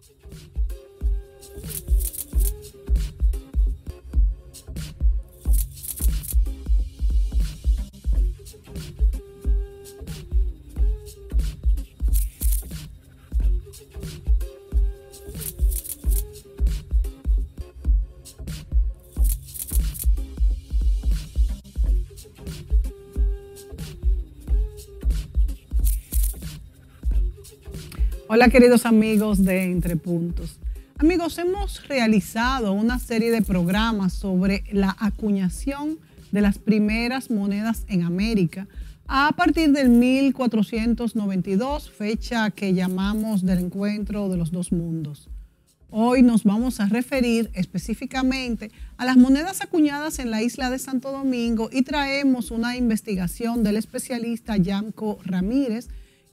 Thank you. Hola queridos amigos de Entre Puntos. Amigos, hemos realizado una serie de programas sobre la acuñación de las primeras monedas en América a partir del 1492, fecha que llamamos del encuentro de los dos mundos. Hoy nos vamos a referir específicamente a las monedas acuñadas en la isla de Santo Domingo y traemos una investigación del especialista Yamco Ramírez,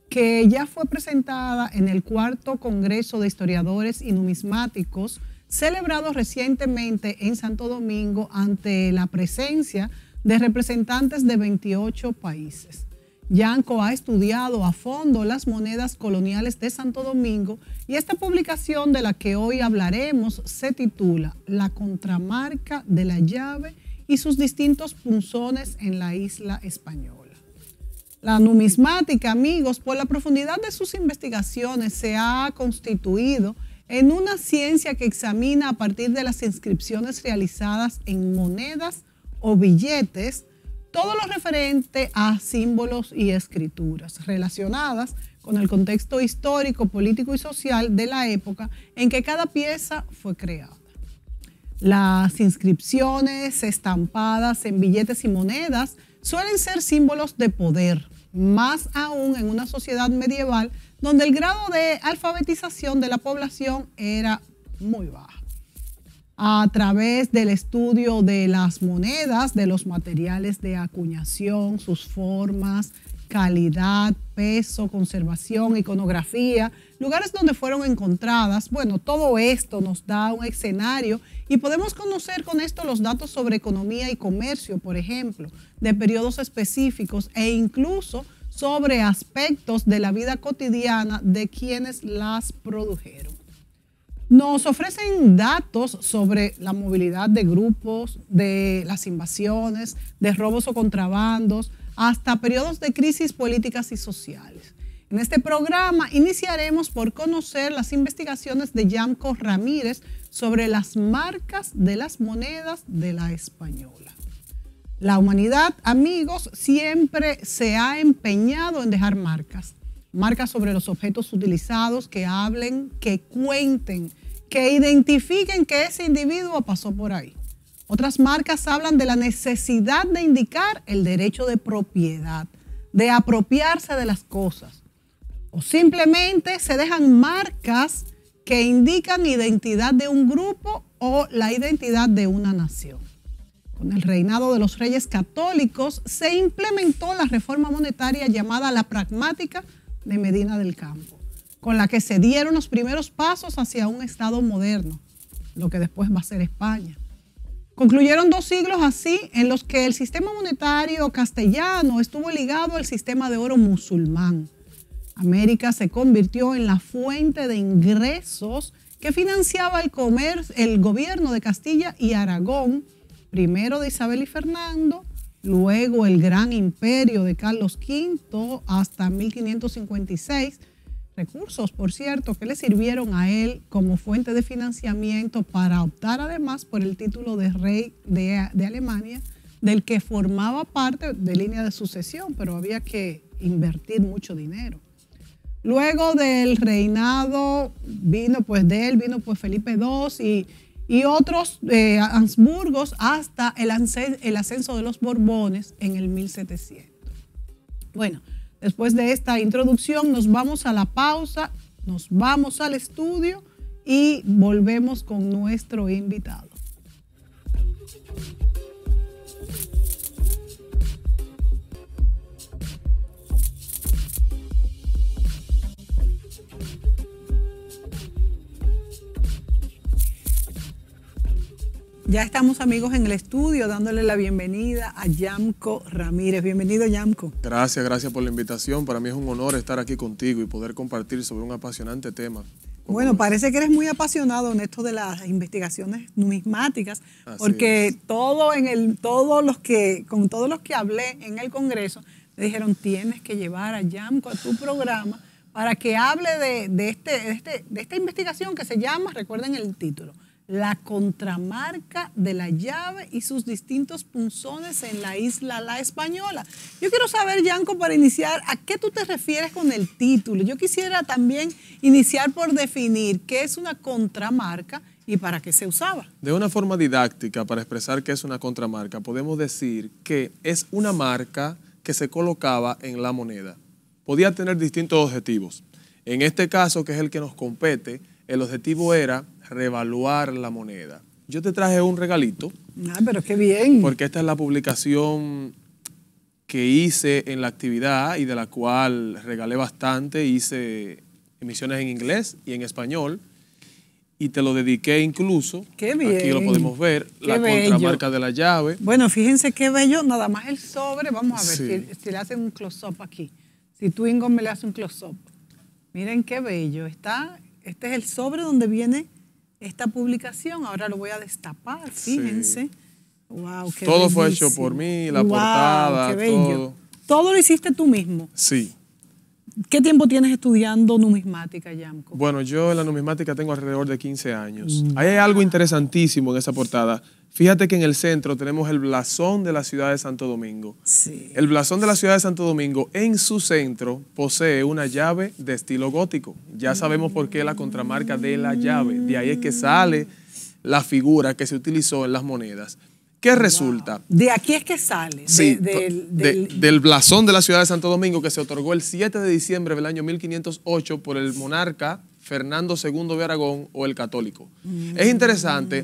que ya fue presentada en el cuarto Congreso de Historiadores y Numismáticos, celebrado recientemente en Santo Domingo ante la presencia de representantes de 28 países. Yanco ha estudiado a fondo las monedas coloniales de Santo Domingo y esta publicación de la que hoy hablaremos se titula La contramarca de la llave y sus distintos punzones en la isla española. La numismática, amigos, por la profundidad de sus investigaciones se ha constituido en una ciencia que examina a partir de las inscripciones realizadas en monedas o billetes todo lo referente a símbolos y escrituras relacionadas con el contexto histórico, político y social de la época en que cada pieza fue creada. Las inscripciones estampadas en billetes y monedas suelen ser símbolos de poder, más aún en una sociedad medieval donde el grado de alfabetización de la población era muy bajo. A través del estudio de las monedas, de los materiales de acuñación, sus formas, calidad, peso, conservación, iconografía, lugares donde fueron encontradas. Bueno, todo esto nos da un escenario y podemos conocer con esto los datos sobre economía y comercio, por ejemplo, de periodos específicos e incluso sobre aspectos de la vida cotidiana de quienes las produjeron. Nos ofrecen datos sobre la movilidad de grupos, de las invasiones, de robos o contrabandos, hasta periodos de crisis políticas y sociales. En este programa iniciaremos por conocer las investigaciones de Yamco Ramírez sobre las marcas de las monedas de la española. La humanidad, amigos, siempre se ha empeñado en dejar marcas, marcas sobre los objetos utilizados que hablen, que cuenten, que identifiquen que ese individuo pasó por ahí. Otras marcas hablan de la necesidad de indicar el derecho de propiedad, de apropiarse de las cosas. O simplemente se dejan marcas que indican identidad de un grupo o la identidad de una nación. Con el reinado de los reyes católicos se implementó la reforma monetaria llamada la pragmática de Medina del Campo, con la que se dieron los primeros pasos hacia un Estado moderno, lo que después va a ser España. Concluyeron dos siglos así en los que el sistema monetario castellano estuvo ligado al sistema de oro musulmán. América se convirtió en la fuente de ingresos que financiaba el, comercio, el gobierno de Castilla y Aragón primero de Isabel y Fernando, luego el gran imperio de Carlos V hasta 1556, recursos, por cierto, que le sirvieron a él como fuente de financiamiento para optar además por el título de rey de, Alemania, del que formaba parte de línea de sucesión, pero había que invertir mucho dinero. Luego del reinado vino pues de él, vino pues Felipe II y y otros de eh, Habsburgos hasta el, el ascenso de los Borbones en el 1700. Bueno, después de esta introducción nos vamos a la pausa, nos vamos al estudio y volvemos con nuestro invitado. Ya estamos amigos en el estudio dándole la bienvenida a Yamco Ramírez. Bienvenido Yamco. Gracias, gracias por la invitación. Para mí es un honor estar aquí contigo y poder compartir sobre un apasionante tema. Bueno, parece que eres muy apasionado en esto de las investigaciones numismáticas, porque todo en el, todos los que, con todos los que hablé en el Congreso, me dijeron tienes que llevar a Yamco a tu programa para que hable de, de, este, este, de esta investigación que se llama, recuerden el título, la contramarca de la llave y sus distintos punzones en la isla La Española. Yo quiero saber, Yanko, para iniciar, ¿a qué tú te refieres con el título? Yo quisiera también iniciar por definir qué es una contramarca y para qué se usaba. De una forma didáctica, para expresar qué es una contramarca, podemos decir que es una marca que se colocaba en la moneda. Podía tener distintos objetivos. En este caso, que es el que nos compete, el objetivo era revaluar la moneda. Yo te traje un regalito. Ah, pero qué bien. Porque esta es la publicación que hice en la actividad y de la cual regalé bastante. Hice emisiones en inglés y en español. Y te lo dediqué incluso. Qué bien. Aquí lo podemos ver, la contramarca de la llave. Bueno, fíjense qué bello, nada más el sobre. Vamos a ver si, le hacen un close-up aquí. Si Twingo me le hace un close-up. Miren qué bello. Está, este es el sobre donde viene esta publicación, ahora lo voy a destapar, fíjense. Wow, qué todo fue hecho por mí, la portada, todo. lo hiciste tú mismo. Sí. ¿Qué tiempo tienes estudiando numismática, Yamco? Bueno, yo en la numismática tengo alrededor de 15 años. Mm. hay algo interesantísimo en esa portada. Fíjate que en el centro tenemos el blasón de la ciudad de Santo Domingo. Sí. El blasón de la ciudad de Santo Domingo en su centro posee una llave de estilo gótico. Ya sabemos por qué la contramarca de la llave. De ahí es que sale la figura que se utilizó en las monedas. ¿Qué resulta? De aquí es que sale. Sí, del, blasón de la ciudad de Santo Domingo que se otorgó el 7 de diciembre del año 1508 por el monarca Fernando II de Aragón o el católico. Mm. Es interesante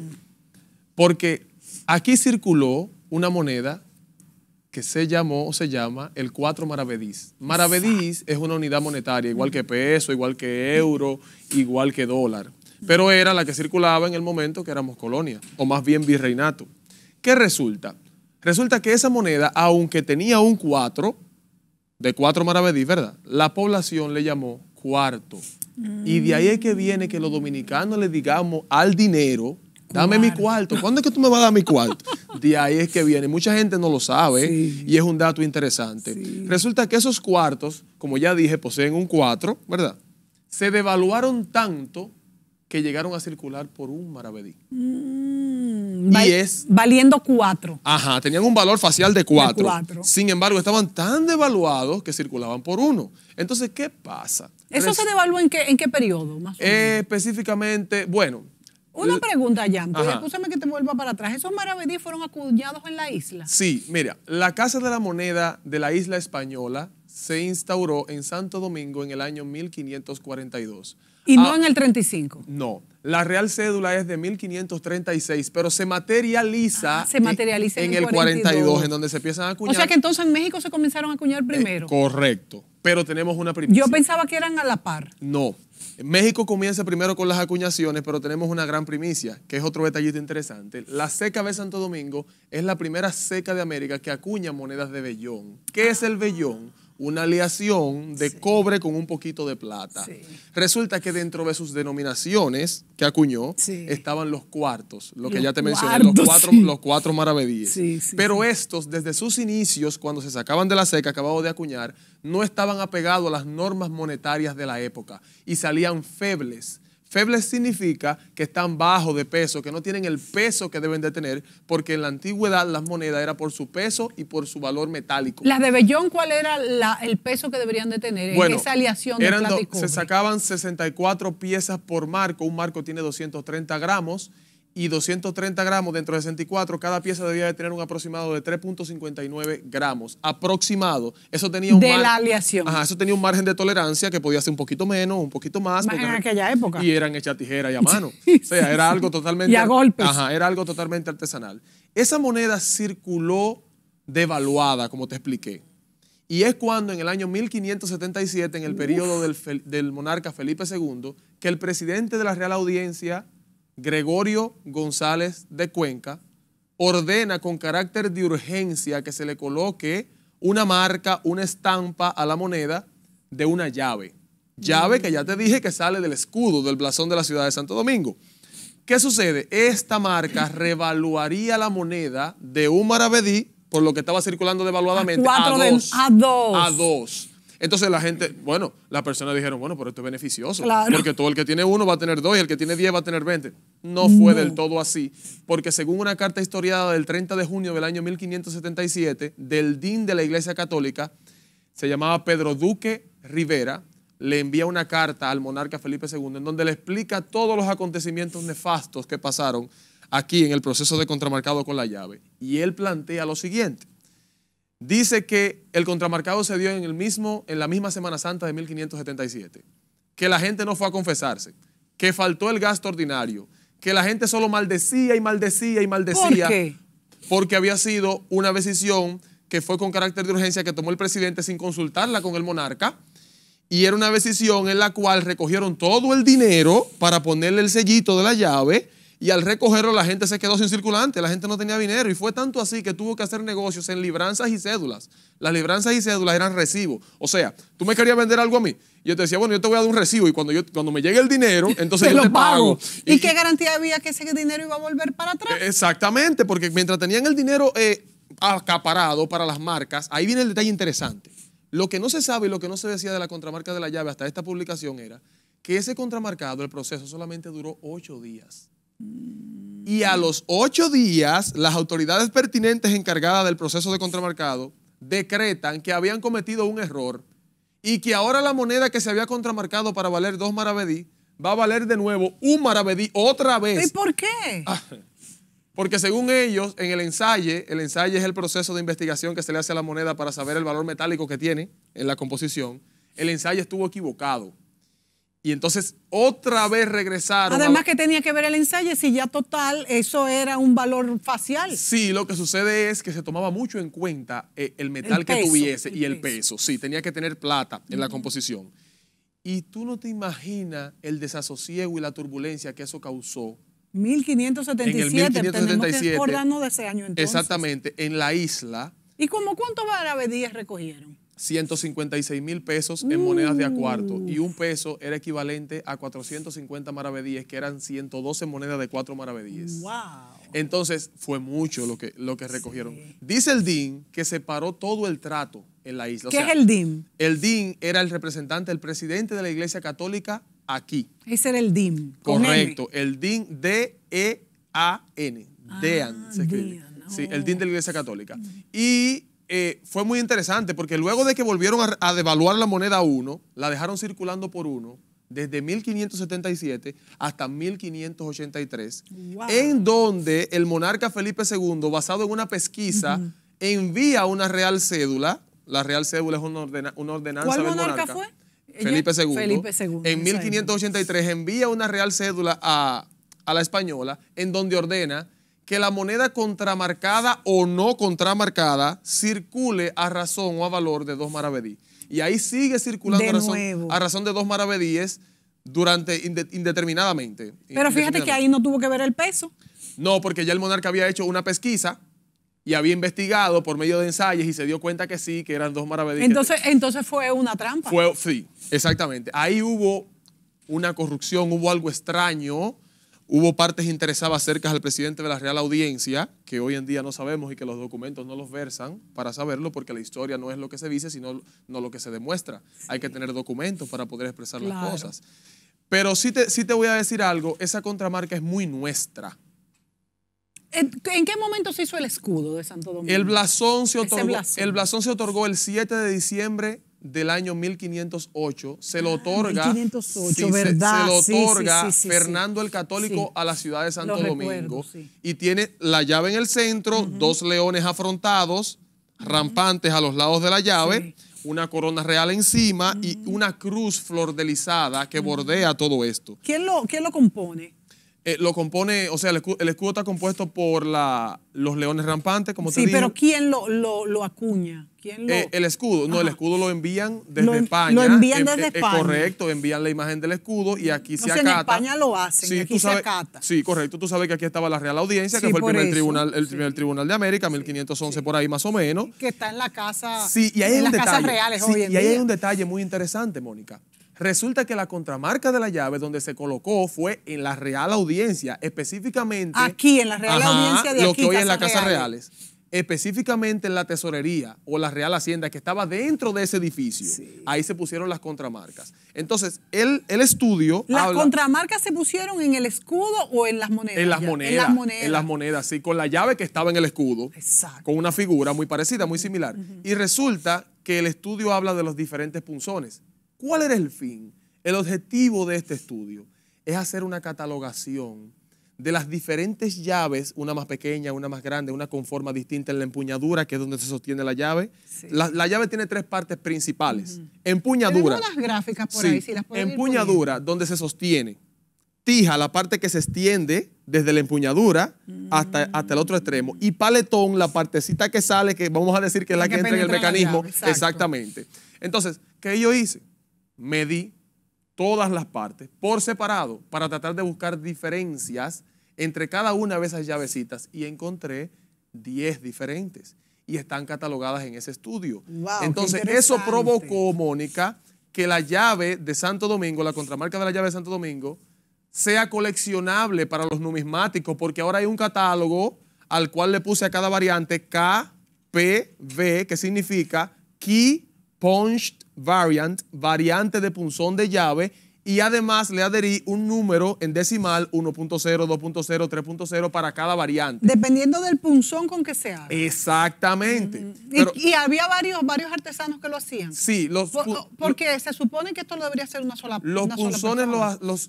porque aquí circuló una moneda que se llamó o se llama el 4 maravedís. Maravedís es una unidad monetaria, igual que peso, igual que euro, igual que dólar. Pero era la que circulaba en el momento que éramos colonia, o más bien virreinato. ¿Qué resulta? Resulta que esa moneda, aunque tenía un 4, de Cuatro maravedís, ¿verdad? La población le llamó cuarto. Y de ahí es que viene que los dominicanos le digamos al dinero, Dame mi cuarto. ¿Cuándo es que tú me vas a dar mi cuarto? De ahí es que viene. Mucha gente no lo sabe y es un dato interesante. Resulta que esos cuartos, como ya dije, poseen un 4, ¿verdad? Se devaluaron tanto que llegaron a circular por un maravedí. Mm, es. Valiendo 4. Ajá, tenían un valor facial de cuatro. cuatro. Sin embargo, estaban tan devaluados que circulaban por uno. Entonces, ¿qué pasa? ¿Eso se devalúa en qué, en qué periodo? Más eh, específicamente, bueno, una eh, pregunta, Jan, escúchame que te vuelva para atrás. ¿Esos maravedíes fueron acuñados en la isla? Sí, mira, la Casa de la Moneda de la isla española se instauró en Santo Domingo en el año 1542. ¿Y no ah, en el 35? No, la real cédula es de 1536, pero se materializa, ah, en, el 42, en donde se empiezan a acuñar. O sea que entonces en México se comenzaron a acuñar eh, primero. correcto, pero tenemos una primera Yo pensaba que eran a la par. No, México comienza primero con las acuñaciones, pero tenemos una gran primicia, que es otro detallito interesante. La seca de Santo Domingo es la primera seca de América que acuña monedas de vellón. ¿Qué es el vellón? una aleación de cobre con un poquito de plata. Resulta que dentro de sus denominaciones que acuñó estaban los cuartos, lo que ya te mencioné, los cuatro, los cuatro maravedíes. Pero estos, desde sus inicios, cuando se sacaban de la seca, acabado de acuñar, no estaban apegados a las normas monetarias de la época y salían febles Febles significa que están bajos de peso, que no tienen el peso que deben de tener, porque en la antigüedad las monedas eran por su peso y por su valor metálico. ¿Las de Bellón cuál era el peso que deberían de tener en esa aleación de Se sacaban 64 piezas por marco, un marco tiene 230 gramos, y 230 gramos dentro de 64, cada pieza debía de tener un aproximado de 3.59 gramos. Aproximado. Eso tenía un de la aleación. eso tenía un margen de tolerancia que podía ser un poquito menos, un poquito más. en aquella época. Y eran hechas tijeras y a mano. o sea, era algo totalmente... a golpes. era algo totalmente artesanal. Esa moneda circuló devaluada, como te expliqué. Y es cuando en el año 1577, en el periodo del, del monarca Felipe II, que el presidente de la Real Audiencia Gregorio González de Cuenca, ordena con carácter de urgencia que se le coloque una marca, una estampa a la moneda de una llave. Llave que ya te dije que sale del escudo, del blasón de la ciudad de Santo Domingo. ¿Qué sucede? Esta marca revaluaría la moneda de un maravedí, por lo que estaba circulando devaluadamente, a, a dos. A dos. Entonces la gente, bueno, las personas dijeron, bueno, pero esto es beneficioso. Porque todo el que tiene uno va a tener dos y el que tiene diez va a tener veinte. No fue del todo así, porque según una carta historiada del 30 de junio del año 1577, del DIN de la Iglesia Católica, se llamaba Pedro Duque Rivera, le envía una carta al monarca Felipe II en donde le explica todos los acontecimientos nefastos que pasaron aquí en el proceso de contramarcado con la llave. Y él plantea lo siguiente dice que el contramarcado se dio en, el mismo, en la misma Semana Santa de 1577, que la gente no fue a confesarse, que faltó el gasto ordinario, que la gente solo maldecía y maldecía y maldecía. ¿Por qué? Porque había sido una decisión que fue con carácter de urgencia que tomó el presidente sin consultarla con el monarca. Y era una decisión en la cual recogieron todo el dinero para ponerle el sellito de la llave y al recogerlo la gente se quedó sin circulante, la gente no tenía dinero y fue tanto así que tuvo que hacer negocios en libranzas y cédulas. Las libranzas y cédulas eran recibos. O sea, tú me querías vender algo a mí. Y yo te decía, bueno, yo te voy a dar un recibo y cuando, yo, cuando me llegue el dinero, entonces yo lo pago. ¿Y, qué garantía había que ese dinero iba a volver para atrás? Exactamente, porque mientras tenían el dinero eh, acaparado para las marcas, ahí viene el detalle interesante. Lo que no se sabe y lo que no se decía de la contramarca de la llave hasta esta publicación era que ese contramarcado, el proceso solamente duró ocho días. Y a los ocho días, las autoridades pertinentes encargadas del proceso de contramarcado decretan que habían cometido un error y que ahora la moneda que se había contramarcado para valer dos maravedí va a valer de nuevo un maravedí otra vez. ¿Y por qué? Ah, porque según ellos, en el ensayo, el ensayo es el proceso de investigación que se le hace a la moneda para saber el valor metálico que tiene en la composición, el ensayo estuvo equivocado. Y entonces otra vez regresaron. Además que tenía que ver el ensayo, si ya total, eso era un valor facial. Sí, lo que sucede es que se tomaba mucho en cuenta eh, el metal que tuviese y el peso. Sí, tenía que tener plata en la composición. Y tú no te imaginas el desasosiego y la turbulencia que eso causó. 1577, en el 1577 tenemos que de ese año entonces. Exactamente, en la isla. ¿Y como cuántos árabes recogieron? 156 mil pesos en monedas de a cuarto y un peso era equivalente a 450 maravedíes, que eran 112 monedas de cuatro maravedíes. Wow. Entonces fue mucho lo que, lo que recogieron. Dice el DIN que separó todo el trato en la isla. ¿Qué es el DIN? El DIN era el representante, el presidente de la Iglesia Católica aquí. Ese era el DIN. Correcto, el DIN D-E-A-N. E ah, DEAN se escribe. Sí, el oh. DIN de la Iglesia Católica. Mm. Y eh, fue muy interesante porque luego de que volvieron a, devaluar la moneda a uno, la dejaron circulando por uno desde 1577 hasta 1583, en donde el monarca Felipe II, basado en una pesquisa, envía una real cédula, la real cédula es una, ordena, ordenanza ¿Cuál monarca, fue? Felipe II, Felipe II. En 1583 envía una real cédula a la española, en donde ordena que la moneda contramarcada o no contramarcada circule a razón o a valor de dos maravedíes. Y ahí sigue circulando a razón, de dos maravedíes durante indeterminadamente. Pero fíjate que ahí no tuvo que ver el peso. No, porque ya el monarca había hecho una pesquisa y había investigado por medio de ensayos y se dio cuenta que sí, que eran dos maravedíes. Entonces, entonces fue una trampa. Fue, sí, exactamente. Ahí hubo una corrupción, hubo algo extraño Hubo partes interesadas acerca del presidente de la Real Audiencia, que hoy en día no sabemos y que los documentos no los versan para saberlo, porque la historia no es lo que se dice, sino no lo que se demuestra. Hay que tener documentos para poder expresar las cosas. Pero sí te, te voy a decir algo, esa contramarca es muy nuestra. Eh, ¿En qué momento se hizo el escudo de Santo Domingo? El El, blasón se otorgó el 7 de diciembre del año 1508 se lo ah, otorga, ¿verdad? Se, lo otorga Fernando el Católico a la ciudad de Santo Domingo y tiene la llave en el centro, dos leones afrontados, rampantes a los lados de la llave, una corona real encima y una cruz flordelizada que bordea todo esto. lo, quién lo compone? Eh, lo compone, o sea, el escudo, está compuesto por la, los leones rampantes, como sí, te Sí, pero ¿quién lo, lo, acuña? ¿Quién lo... Eh, el escudo, no, el escudo lo envían desde España. Lo envían desde eh, España. correcto, envían la imagen del escudo y aquí se acata. en España lo hacen, aquí se acata. Sí, correcto, tú sabes que aquí estaba la Real Audiencia, que fue el primer, tribunal, el tribunal de América, 1511 por ahí más o menos. Que está en la casa, sí, y en las casas reales hoy en Y ahí hay un detalle muy interesante, Mónica. Resulta que la contramarca de la llave donde se colocó fue en la Real Audiencia, específicamente. Aquí, en la Real Audiencia de Lo que hoy es la Casa Reales. específicamente en la tesorería o la Real Hacienda que estaba dentro de ese edificio. Ahí se pusieron las contramarcas. Entonces, el, el estudio... ¿Las contramarcas se pusieron en el escudo o en las monedas? En las monedas. En las monedas. sí, con la llave que estaba en el escudo. Exacto. Con una figura muy parecida, muy similar. Y resulta que el estudio habla de los diferentes punzones. ¿Cuál era el fin? El objetivo de este estudio es hacer una catalogación de las diferentes llaves, una más pequeña, una más grande, una con forma distinta en la empuñadura, que es donde se sostiene la llave. La, llave tiene tres partes principales. Empuñadura. las gráficas por ahí, Empuñadura, donde se sostiene. Tija, la parte que se extiende desde la empuñadura hasta, mm. hasta el otro extremo. Y paletón, la partecita que sale, que vamos a decir que es la que, entra en el mecanismo. Exactamente. Entonces, ¿qué yo hice? medí todas las partes por separado para tratar de buscar diferencias entre cada una de esas llavecitas y encontré 10 diferentes y están catalogadas en ese estudio. Entonces, eso provocó, Mónica, que la llave de Santo Domingo, la contramarca de la llave de Santo Domingo, sea coleccionable para los numismáticos, porque ahora hay un catálogo al cual le puse a cada variante KPV, que significa Key Punched variant, variante de punzón de llave, y además le adherí un número en decimal 1.0, 2.0, 3.0 para cada variante. Dependiendo del punzón con que se haga. Exactamente. Mm, y, había varios, varios artesanos que lo hacían. Sí, los porque se supone que esto lo debería ser una sola Los punzones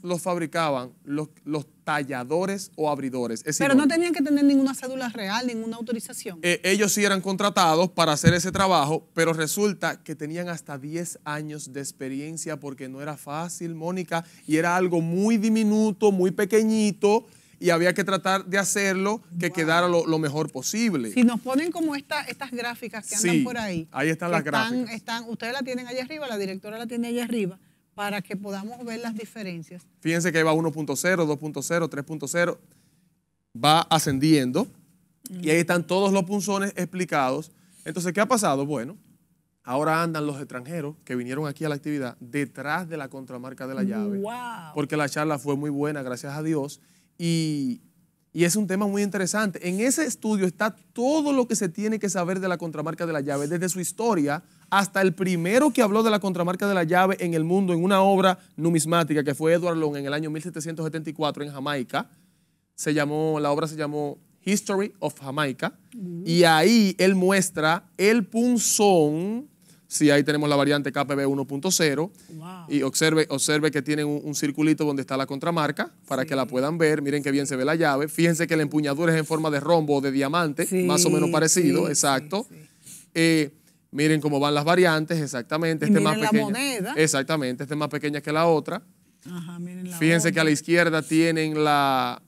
los, fabricaban los, los talladores o abridores. Pero no tenían que tener ninguna cédula real, ninguna autorización. Eh, ellos sí eran contratados para hacer ese trabajo, pero resulta que tenían hasta 10 años de experiencia porque no era fácil, Mónica, y era algo muy diminuto, muy pequeñito y había que tratar de hacerlo que quedara lo, mejor posible. Si nos ponen como estas gráficas que andan por ahí. Ahí están las gráficas. Están, ustedes la tienen ahí arriba, la directora la tiene ahí arriba para que podamos ver las diferencias. Fíjense que ahí va 1.0, 2.0, 3.0, va ascendiendo y ahí están todos los punzones explicados. Entonces, ¿qué ha pasado? Bueno, ahora andan los extranjeros que vinieron aquí a la actividad detrás de la contramarca de la llave. Wow. Porque la charla fue muy buena, gracias a Dios. Y y es un tema muy interesante. En ese estudio está todo lo que se tiene que saber de la contramarca de la llave, desde su historia hasta el primero que habló de la contramarca de la llave en el mundo en una obra numismática que fue Edward Long en el año 1774 en Jamaica. Se llamó, la obra se llamó History of Jamaica. Y ahí él muestra el punzón Sí, ahí tenemos la variante KPB 1.0. Y observe, observe que tienen un, circulito donde está la contramarca para que la puedan ver. Miren qué bien se ve la llave. Fíjense que la empuñadura es en forma de rombo o de diamante, más o menos parecido, exacto. Eh, miren cómo van las variantes, exactamente. Y este más Exactamente, este es más pequeña que la otra. Fíjense que a la izquierda tienen la,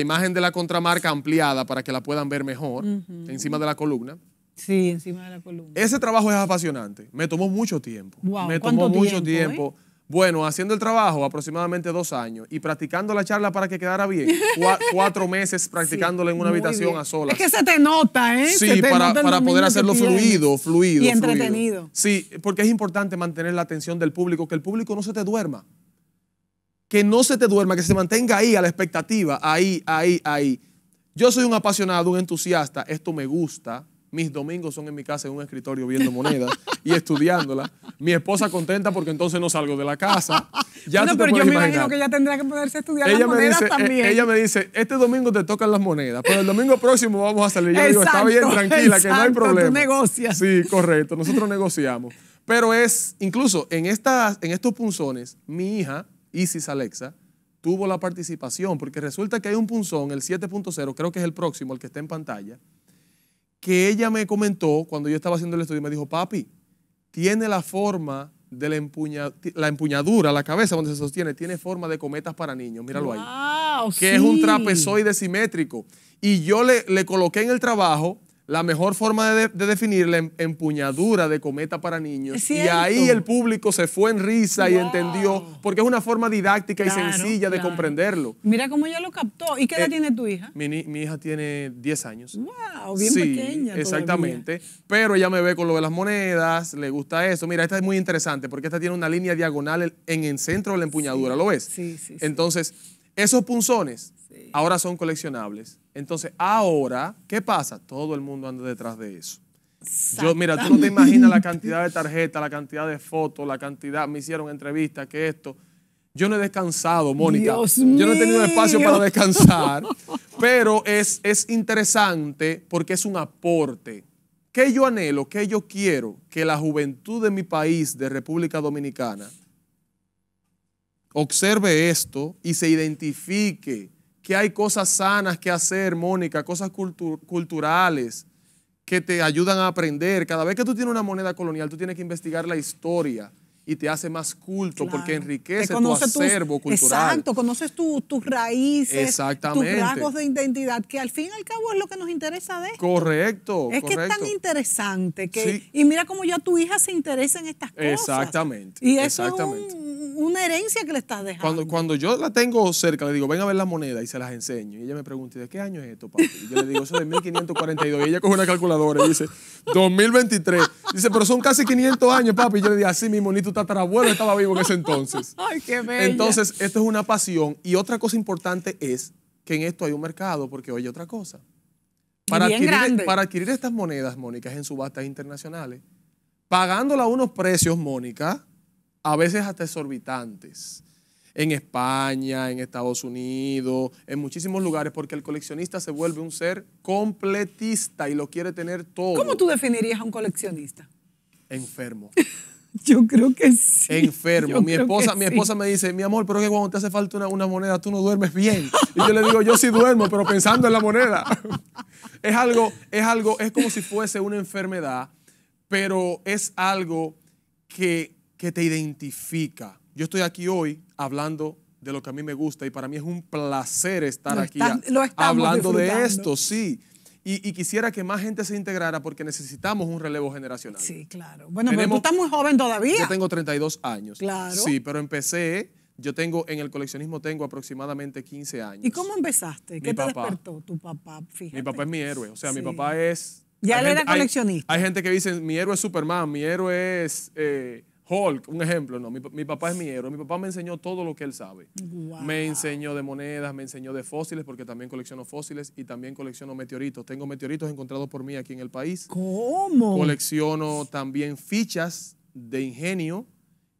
imagen de la contramarca ampliada para que la puedan ver mejor encima de la columna. Sí, encima de la columna. Ese trabajo es apasionante. Me tomó mucho tiempo. me tomó mucho tiempo. Eh? Bueno, haciendo el trabajo aproximadamente dos años y practicando la charla para que quedara bien, cuatro meses practicándola en una habitación a solas. Es que se te nota, ¿eh? Sí, para, poder hacerlo fluido, fluido. Y entretenido. Sí, porque es importante mantener la atención del público, que el público no se te duerma. Que no se te duerma, que se mantenga ahí a la expectativa, ahí, ahí, ahí. Yo soy un apasionado, un entusiasta, esto me gusta, mis domingos son en mi casa en un escritorio viendo monedas y estudiándolas. Mi esposa contenta porque entonces no salgo de la casa. Ya pero yo me imagino que ella tendrá que poderse estudiar las monedas eh, también. ella me dice, este domingo te tocan las monedas, pero el domingo próximo vamos a salir. Yo digo, está bien, tranquila, que no hay problema. Tú negocias. Sí, correcto. Nosotros negociamos. Pero es, incluso en, estas, en estos punzones, mi hija, Isis Alexa, tuvo la participación, porque resulta que hay un punzón, el 7.0, creo que es el próximo, el que está en pantalla, que ella me comentó cuando yo estaba haciendo el estudio, me dijo, papi, tiene la forma de la, la empuñadura, la cabeza donde se sostiene, tiene forma de cometas para niños, míralo ahí. Que es un trapezoide simétrico. Y yo le, le coloqué en el trabajo la mejor forma de, definir la empuñadura de cometa para niños. Y ahí el público se fue en risa y entendió, porque es una forma didáctica y sencilla de comprenderlo. Mira cómo ella lo captó. ¿Y qué edad eh, tiene tu hija? Mi, hija tiene 10 años. ¡Wow! Bien sí, pequeña. Exactamente. Pero ella me ve con lo de las monedas, le gusta eso. Mira, esta es muy interesante porque esta tiene una línea diagonal en el centro de la empuñadura. ¿Lo ves? Sí, sí. Entonces, esos punzones ahora son coleccionables. Entonces, ahora, ¿qué pasa? Todo el mundo anda detrás de eso. Yo, mira, tú no te imaginas la cantidad de tarjetas, la cantidad de fotos, la cantidad, me hicieron entrevistas, que esto. Yo no he descansado, Mónica. yo no he tenido espacio para descansar, pero es, es interesante porque es un aporte. ¿Qué yo anhelo? ¿Qué yo quiero? Que la juventud de mi país, de República Dominicana, observe esto y se identifique que hay cosas sanas que hacer, Mónica, cosas culturales que te ayudan a aprender. Cada vez que tú tienes una moneda colonial, tú tienes que investigar la historia y te hace más culto porque enriquece tu acervo cultural. Exacto, conoces tus raíces, tus rasgos de identidad, que al fin y al cabo es lo que nos interesa de esto. Correcto. Es que es tan interesante que y mira cómo ya tu hija se interesa en estas cosas. Exactamente. Y eso Exactamente. es una herencia que le estás dejando. Cuando, cuando yo la tengo cerca, le digo, ven a ver la moneda y se las enseño. Y ella me pregunta, ¿de qué año es esto, papi? Y yo le digo, eso es de 1542. Y ella coge una calculadora y dice, 2023. Dice, pero son casi 500 años, papi. Y yo le digo, así mismo, ni tú tatarabuelo estaba vivo en ese entonces. Ay, qué bello. Entonces, esto es una pasión. Y otra cosa importante es que en esto hay un mercado, porque oye, otra cosa. Para, adquirir, e-, para adquirir estas monedas, Mónica, es en subastas internacionales, pagándola a unos precios, Mónica, a veces hasta exorbitantes. En España, en Estados Unidos, en muchísimos lugares, porque el coleccionista se vuelve un ser completista y lo quiere tener todo. ¿Cómo tú definirías a un coleccionista? Enfermo. Yo creo que sí. Enfermo. mi esposa, mi esposa me dice, mi amor, pero es que cuando te hace falta una, moneda, tú no duermes bien. Y yo le digo, yo sí duermo, pero pensando en la moneda. es algo, es algo, es como si fuese una enfermedad, pero es algo que, te identifica. Yo estoy aquí hoy hablando de lo que a mí me gusta y para mí es un placer estar aquí hablando de esto, sí. Y, quisiera que más gente se integrara porque necesitamos un relevo generacional. Sí, claro. Bueno, pero tú estás muy joven todavía. Yo tengo 32 años. Claro. Sí, pero empecé, yo tengo, en el coleccionismo tengo aproximadamente 15 años. ¿Y cómo empezaste? ¿Qué te papá. despertó tu papá? Fíjate. Mi papá es mi héroe, o sea, mi papá es... Ya él era coleccionista. Hay, gente que dice, mi héroe es Superman, mi héroe es... Eh, Hulk, un ejemplo, no, mi, papá es mi héroe, mi papá me enseñó todo lo que él sabe. Me enseñó de monedas, me enseñó de fósiles, porque también colecciono fósiles y también colecciono meteoritos. Tengo meteoritos encontrados por mí aquí en el país. ¿Cómo? Colecciono también fichas de ingenio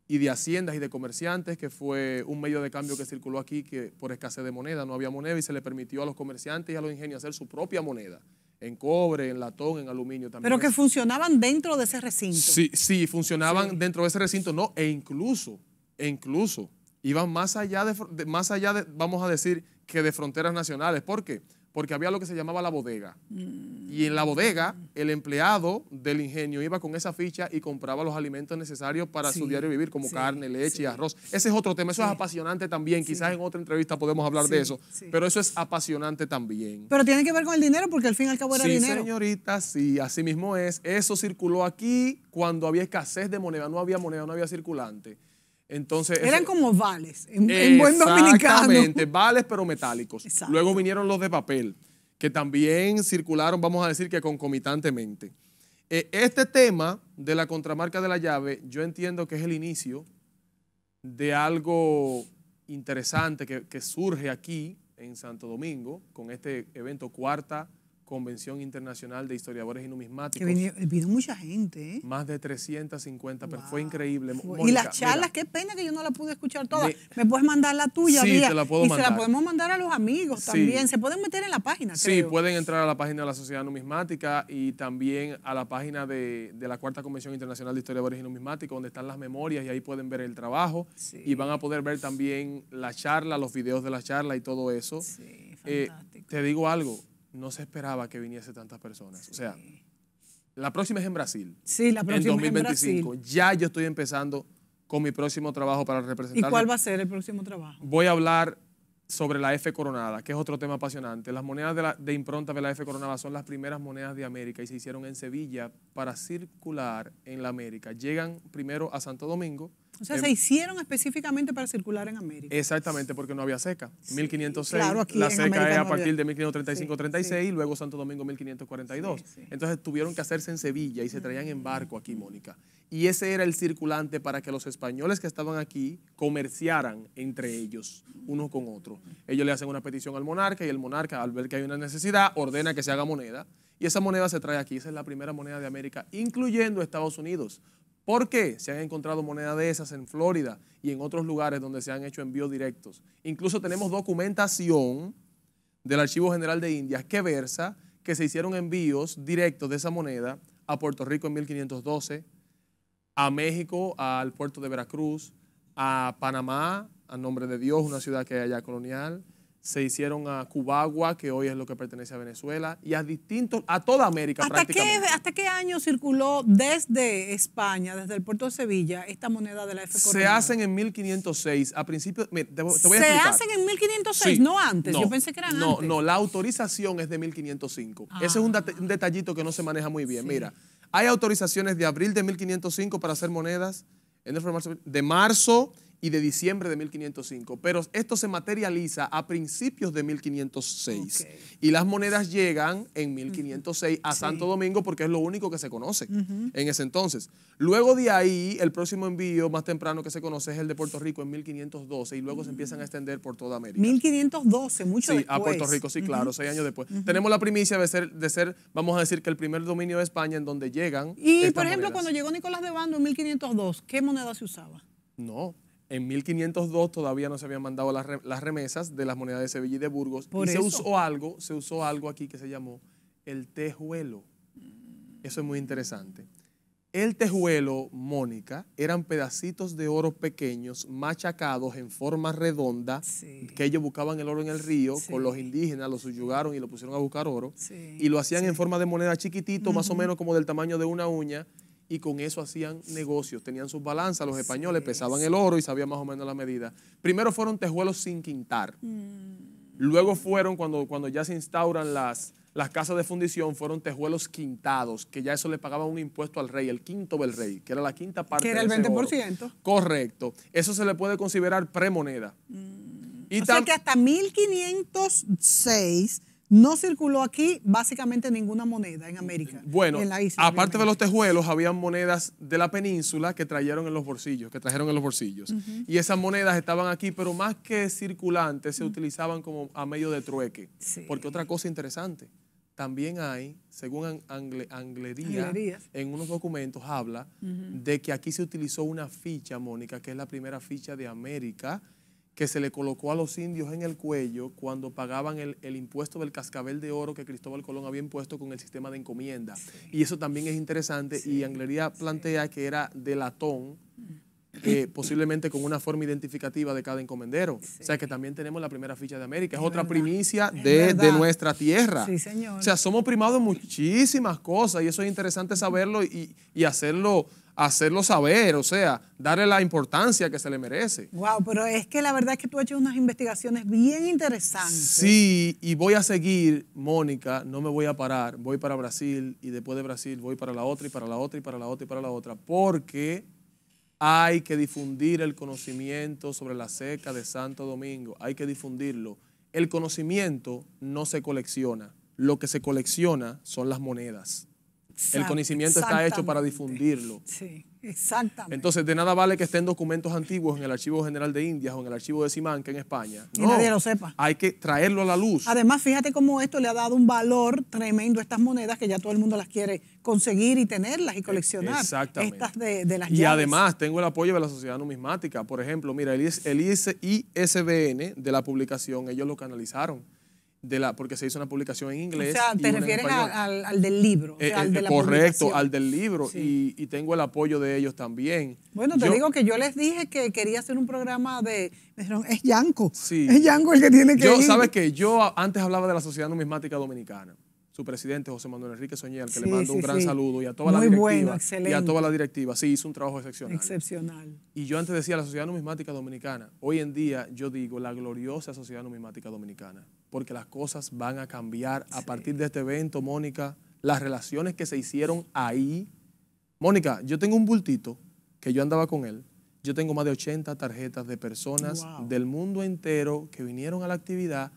y de haciendas y de comerciantes, que fue un medio de cambio que circuló aquí que por escasez de moneda, no había moneda y se le permitió a los comerciantes y a los ingenios hacer su propia moneda en cobre, en latón, en aluminio también. Pero que funcionaban dentro de ese recinto. Sí, sí, funcionaban dentro de ese recinto, no, e incluso, e incluso, iban más allá, de, más allá de, vamos a decir, que de fronteras nacionales. ¿Por qué? porque había lo que se llamaba la bodega. Y en la mm. bodega, el empleado del ingenio iba con esa ficha y compraba los alimentos necesarios para su diario vivir, como carne, leche, y arroz. Ese es otro tema, eso es apasionante también. Quizás en otra entrevista podemos hablar de eso, pero eso es apasionante también. Pero tiene que ver con el dinero, porque al fin y al cabo era dinero. señorita, sí, así mismo es. Eso circuló aquí cuando había escasez de moneda, no había moneda, no había circulante. Entonces, Eran como vales, en, buen dominicano. Exactamente, vales pero metálicos. Luego vinieron los de papel, que también circularon, vamos a decir que concomitantemente. Eh, este tema de la contramarca de la llave, yo entiendo que es el inicio de algo interesante que, que surge aquí en Santo Domingo con este evento Cuarta Convención Internacional de Historiadores y Numismáticos. Que vino, mucha gente. ¿eh? Más de 350, pero fue increíble. y las charlas, qué pena que yo no la pude escuchar todas. Me, puedes mandar la tuya, sí, te la puedo y se la podemos mandar a los amigos también. Se pueden meter en la página, Sí, pueden entrar a la página de la Sociedad Numismática y también a la página de, la Cuarta Convención Internacional de Historiadores y Numismáticos, donde están las memorias y ahí pueden ver el trabajo. Y van a poder ver también la charla, los videos de la charla y todo eso. Sí, eh, fantástico. te digo algo, no se esperaba que viniese tantas personas. O sea, la próxima es en Brasil. Sí, la próxima en Brasil. En 2025. Ya yo estoy empezando con mi próximo trabajo para representar. ¿Y cuál va a ser el próximo trabajo? Voy a hablar sobre la F coronada, que es otro tema apasionante. Las monedas de, de impronta de la F coronada son las primeras monedas de América y se hicieron en Sevilla para circular en la América. Llegan primero a Santo Domingo, o sea, eh, se hicieron específicamente para circular en América. Exactamente, porque no había seca. 1506, la seca es a partir de 1535-36 y luego Santo Domingo 1542. Entonces tuvieron que hacerse en Sevilla y se traían en barco aquí, Mónica. Y ese era el circulante para que los españoles que estaban aquí comerciaran entre ellos, uno con otro. Ellos le hacen una petición al monarca y el monarca, al ver que hay una necesidad, ordena que se haga moneda. Y esa moneda se trae aquí. Esa es la primera moneda de América, incluyendo Estados Unidos. ¿Por qué? Se han encontrado monedas de esas en Florida y en otros lugares donde se han hecho envíos directos. Incluso tenemos documentación del Archivo General de Indias que versa que se hicieron envíos directos de esa moneda a Puerto Rico en 1512, a México, al puerto de Veracruz, a Panamá, a nombre de Dios, una ciudad que hay allá colonial, se hicieron a Cubagua, que hoy es lo que pertenece a Venezuela, y a distintos, a toda América ¿Hasta prácticamente. Qué, ¿Hasta qué año circuló desde España, desde el puerto de Sevilla, esta moneda de la F Se hacen en 1506, a principios, te voy a Se hacen en 1506, no antes, yo pensé que eran antes. No, no, la autorización es de 1505. Ese es ah. un, detallito que no se maneja muy bien, mira. Hay autorizaciones de abril de 1505 para hacer monedas, en el de marzo y de diciembre de 1505, pero esto se materializa a principios de 1506 y las monedas llegan en 1506 a Santo Domingo porque es lo único que se conoce en ese entonces. Luego de ahí, el próximo envío más temprano que se conoce es el de Puerto Rico en 1512 y luego se empiezan a mm. extender por toda América. 1512, mucho sí, a Puerto Rico, sí, claro, seis años después. Tenemos la primicia de ser, vamos a decir, que el primer dominio de España en donde llegan. Y, por ejemplo, cuando llegó Nicolás de Bando en 1502, ¿qué moneda se usaba? No, en 1502 todavía no se habían mandado las, remesas de las monedas de Sevilla y de Burgos. y se usó algo, se usó algo aquí que se llamó el tejuelo. Eso es muy interesante. El tejuelo, Mónica, eran pedacitos de oro pequeños, machacados en forma redonda, que ellos buscaban el oro en el río, con los indígenas lo subyugaron y lo pusieron a buscar oro, y lo hacían en forma de moneda chiquitito, más o menos como del tamaño de una uña, y con eso hacían negocios. Tenían sus balanzas, los españoles pesaban el oro y sabían más o menos la medida. Primero fueron tejuelos sin quintar. Mm. Luego fueron, cuando, cuando ya se instauran las, las casas de fundición, fueron tejuelos quintados, que ya eso le pagaba un impuesto al rey, el quinto del rey, que era la quinta parte. Que era el 20%. Correcto. Eso se le puede considerar premoneda. moneda. Mm. Y o que hasta 1506 no circuló aquí básicamente ninguna moneda en América. Bueno, aparte de los tejuelos, habían monedas de la península que trajeron en los bolsillos, que trajeron en los bolsillos. Y esas monedas estaban aquí, pero más que circulantes, se utilizaban como a medio de trueque. Porque otra cosa interesante, también hay, según Anglería, en unos documentos habla de que aquí se utilizó una ficha, Mónica, que es la primera ficha de América que se le colocó a los indios en el cuello cuando pagaban el, el, impuesto del cascabel de oro que Cristóbal Colón había impuesto con el sistema de encomienda. Y eso también es interesante y Anglería plantea que era de latón, eh, posiblemente con una forma identificativa de cada encomendero. O sea que también tenemos la primera ficha de América, es, otra primicia de, nuestra tierra. Señor. O sea, somos primados en muchísimas cosas y eso es interesante saberlo y, y hacerlo hacerlo saber, o sea, darle la importancia que se le merece. Wow, pero es que la verdad es que tú has hecho unas investigaciones bien interesantes. Sí, y voy a seguir, Mónica, no me voy a parar, voy para Brasil y después de Brasil voy para la otra y para la otra y para la otra y para la otra, porque hay que difundir el conocimiento sobre la seca de Santo Domingo, hay que difundirlo. El conocimiento no se colecciona, lo que se colecciona son las monedas el conocimiento está hecho para difundirlo. Sí, exactamente. Entonces, de nada vale que estén documentos antiguos en el Archivo General de Indias o en el Archivo de Simanca en España. y nadie lo sepa. Hay que traerlo a la luz. Además, fíjate cómo esto le ha dado un valor tremendo a estas monedas que ya todo el mundo las quiere conseguir y tenerlas y e- coleccionar. Exactamente. Estas de, las Y además, tengo el apoyo de la Sociedad Numismática. Por ejemplo, mira, el, el ISBN de la publicación, ellos lo canalizaron la, porque se hizo una publicación en inglés. O sea, te refieres al, del libro. Eh, eh, correcto, al del libro. Y, tengo el apoyo de ellos también. Bueno, te digo que yo les dije que quería hacer un programa de. Me dijeron, es Yanko. Sí. Es Yanko el que tiene que. Yo, ¿sabes que Yo antes hablaba de la Sociedad Numismática Dominicana su presidente José Manuel Enrique Soñal, que le mando un gran saludo, y a toda la directiva. Y a toda la directiva, sí, hizo un trabajo excepcional. Excepcional. Y yo antes decía la Sociedad Numismática Dominicana. Hoy en día yo digo la gloriosa Sociedad Numismática Dominicana, porque las cosas van a cambiar a partir de este evento, Mónica. Las relaciones que se hicieron ahí. Mónica, yo tengo un bultito que yo andaba con él. Yo tengo más de 80 tarjetas de personas del mundo entero que vinieron a la actividad,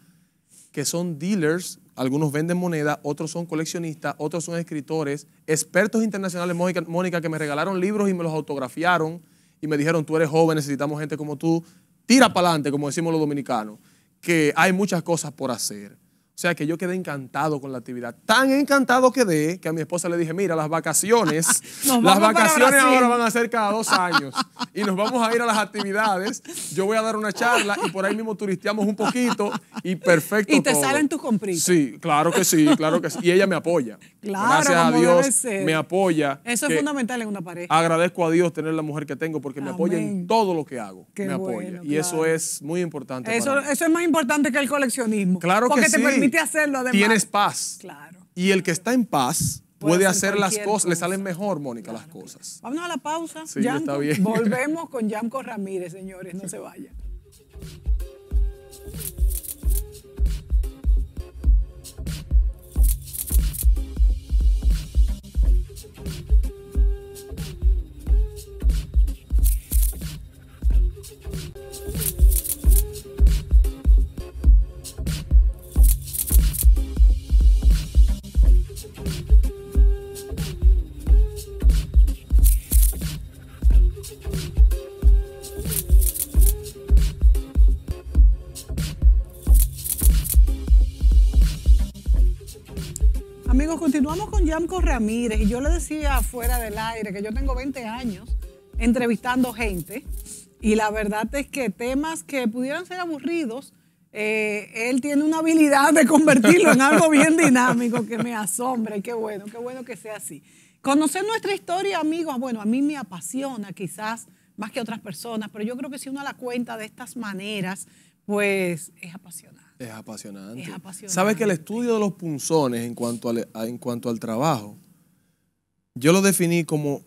que son dealers algunos venden moneda, otros son coleccionistas, otros son escritores, expertos internacionales, Mónica, que me regalaron libros y me los autografiaron y me dijeron, tú eres joven, necesitamos gente como tú, tira para adelante, como decimos los dominicanos, que hay muchas cosas por hacer. O sea que yo quedé encantado con la actividad. Tan encantado quedé que a mi esposa le dije, mira, las vacaciones, las vacaciones ahora van a ser cada dos años y nos vamos a ir a las actividades. Yo voy a dar una charla y por ahí mismo turisteamos un poquito y perfecto. Y te salen tus compritas. Sí, claro que sí, claro que sí. Y ella me apoya. Gracias a Dios me apoya. Eso es fundamental en una pareja. Agradezco a Dios tener la mujer que tengo porque me apoya en todo lo que hago. me apoya. y eso es muy importante. Eso, eso es más importante que el coleccionismo. Claro que sí. Tienes paz. Y el que está en paz puede, hacer, las cosas, le salen mejor, Mónica, las cosas. a la pausa. Sí, Volvemos con Yanko Ramírez, señores, no se vayan. Ramírez y yo le decía fuera del aire que yo tengo 20 años entrevistando gente y la verdad es que temas que pudieran ser aburridos, eh, él tiene una habilidad de convertirlo en algo bien dinámico que me asombra y qué bueno, qué bueno que sea así. Conocer nuestra historia, amigos, ah, bueno, a mí me apasiona quizás más que otras personas, pero yo creo que si uno la cuenta de estas maneras, pues es apasionante. Es apasionante. Es Sabes que el estudio de los punzones en cuanto, al, en cuanto al trabajo, yo lo definí como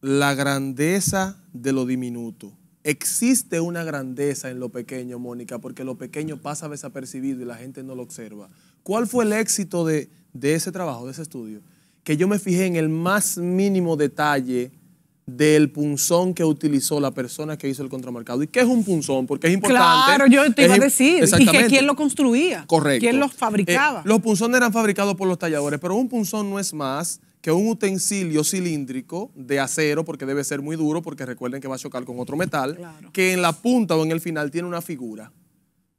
la grandeza de lo diminuto. Existe una grandeza en lo pequeño, Mónica, porque lo pequeño pasa desapercibido y la gente no lo observa. ¿Cuál fue el éxito de, de ese trabajo, de ese estudio? Que yo me fijé en el más mínimo detalle del punzón que utilizó la persona que hizo el contramarcado. ¿Y qué es un punzón? Porque es importante. Claro, yo te iba a decir. Y quién lo construía. Correcto. ¿Quién eh, los fabricaba? los punzones eran fabricados por los talladores, pero un punzón no es más que un utensilio cilíndrico de acero, porque debe ser muy duro, porque recuerden que va a chocar con otro metal, que en la punta o en el final tiene una figura.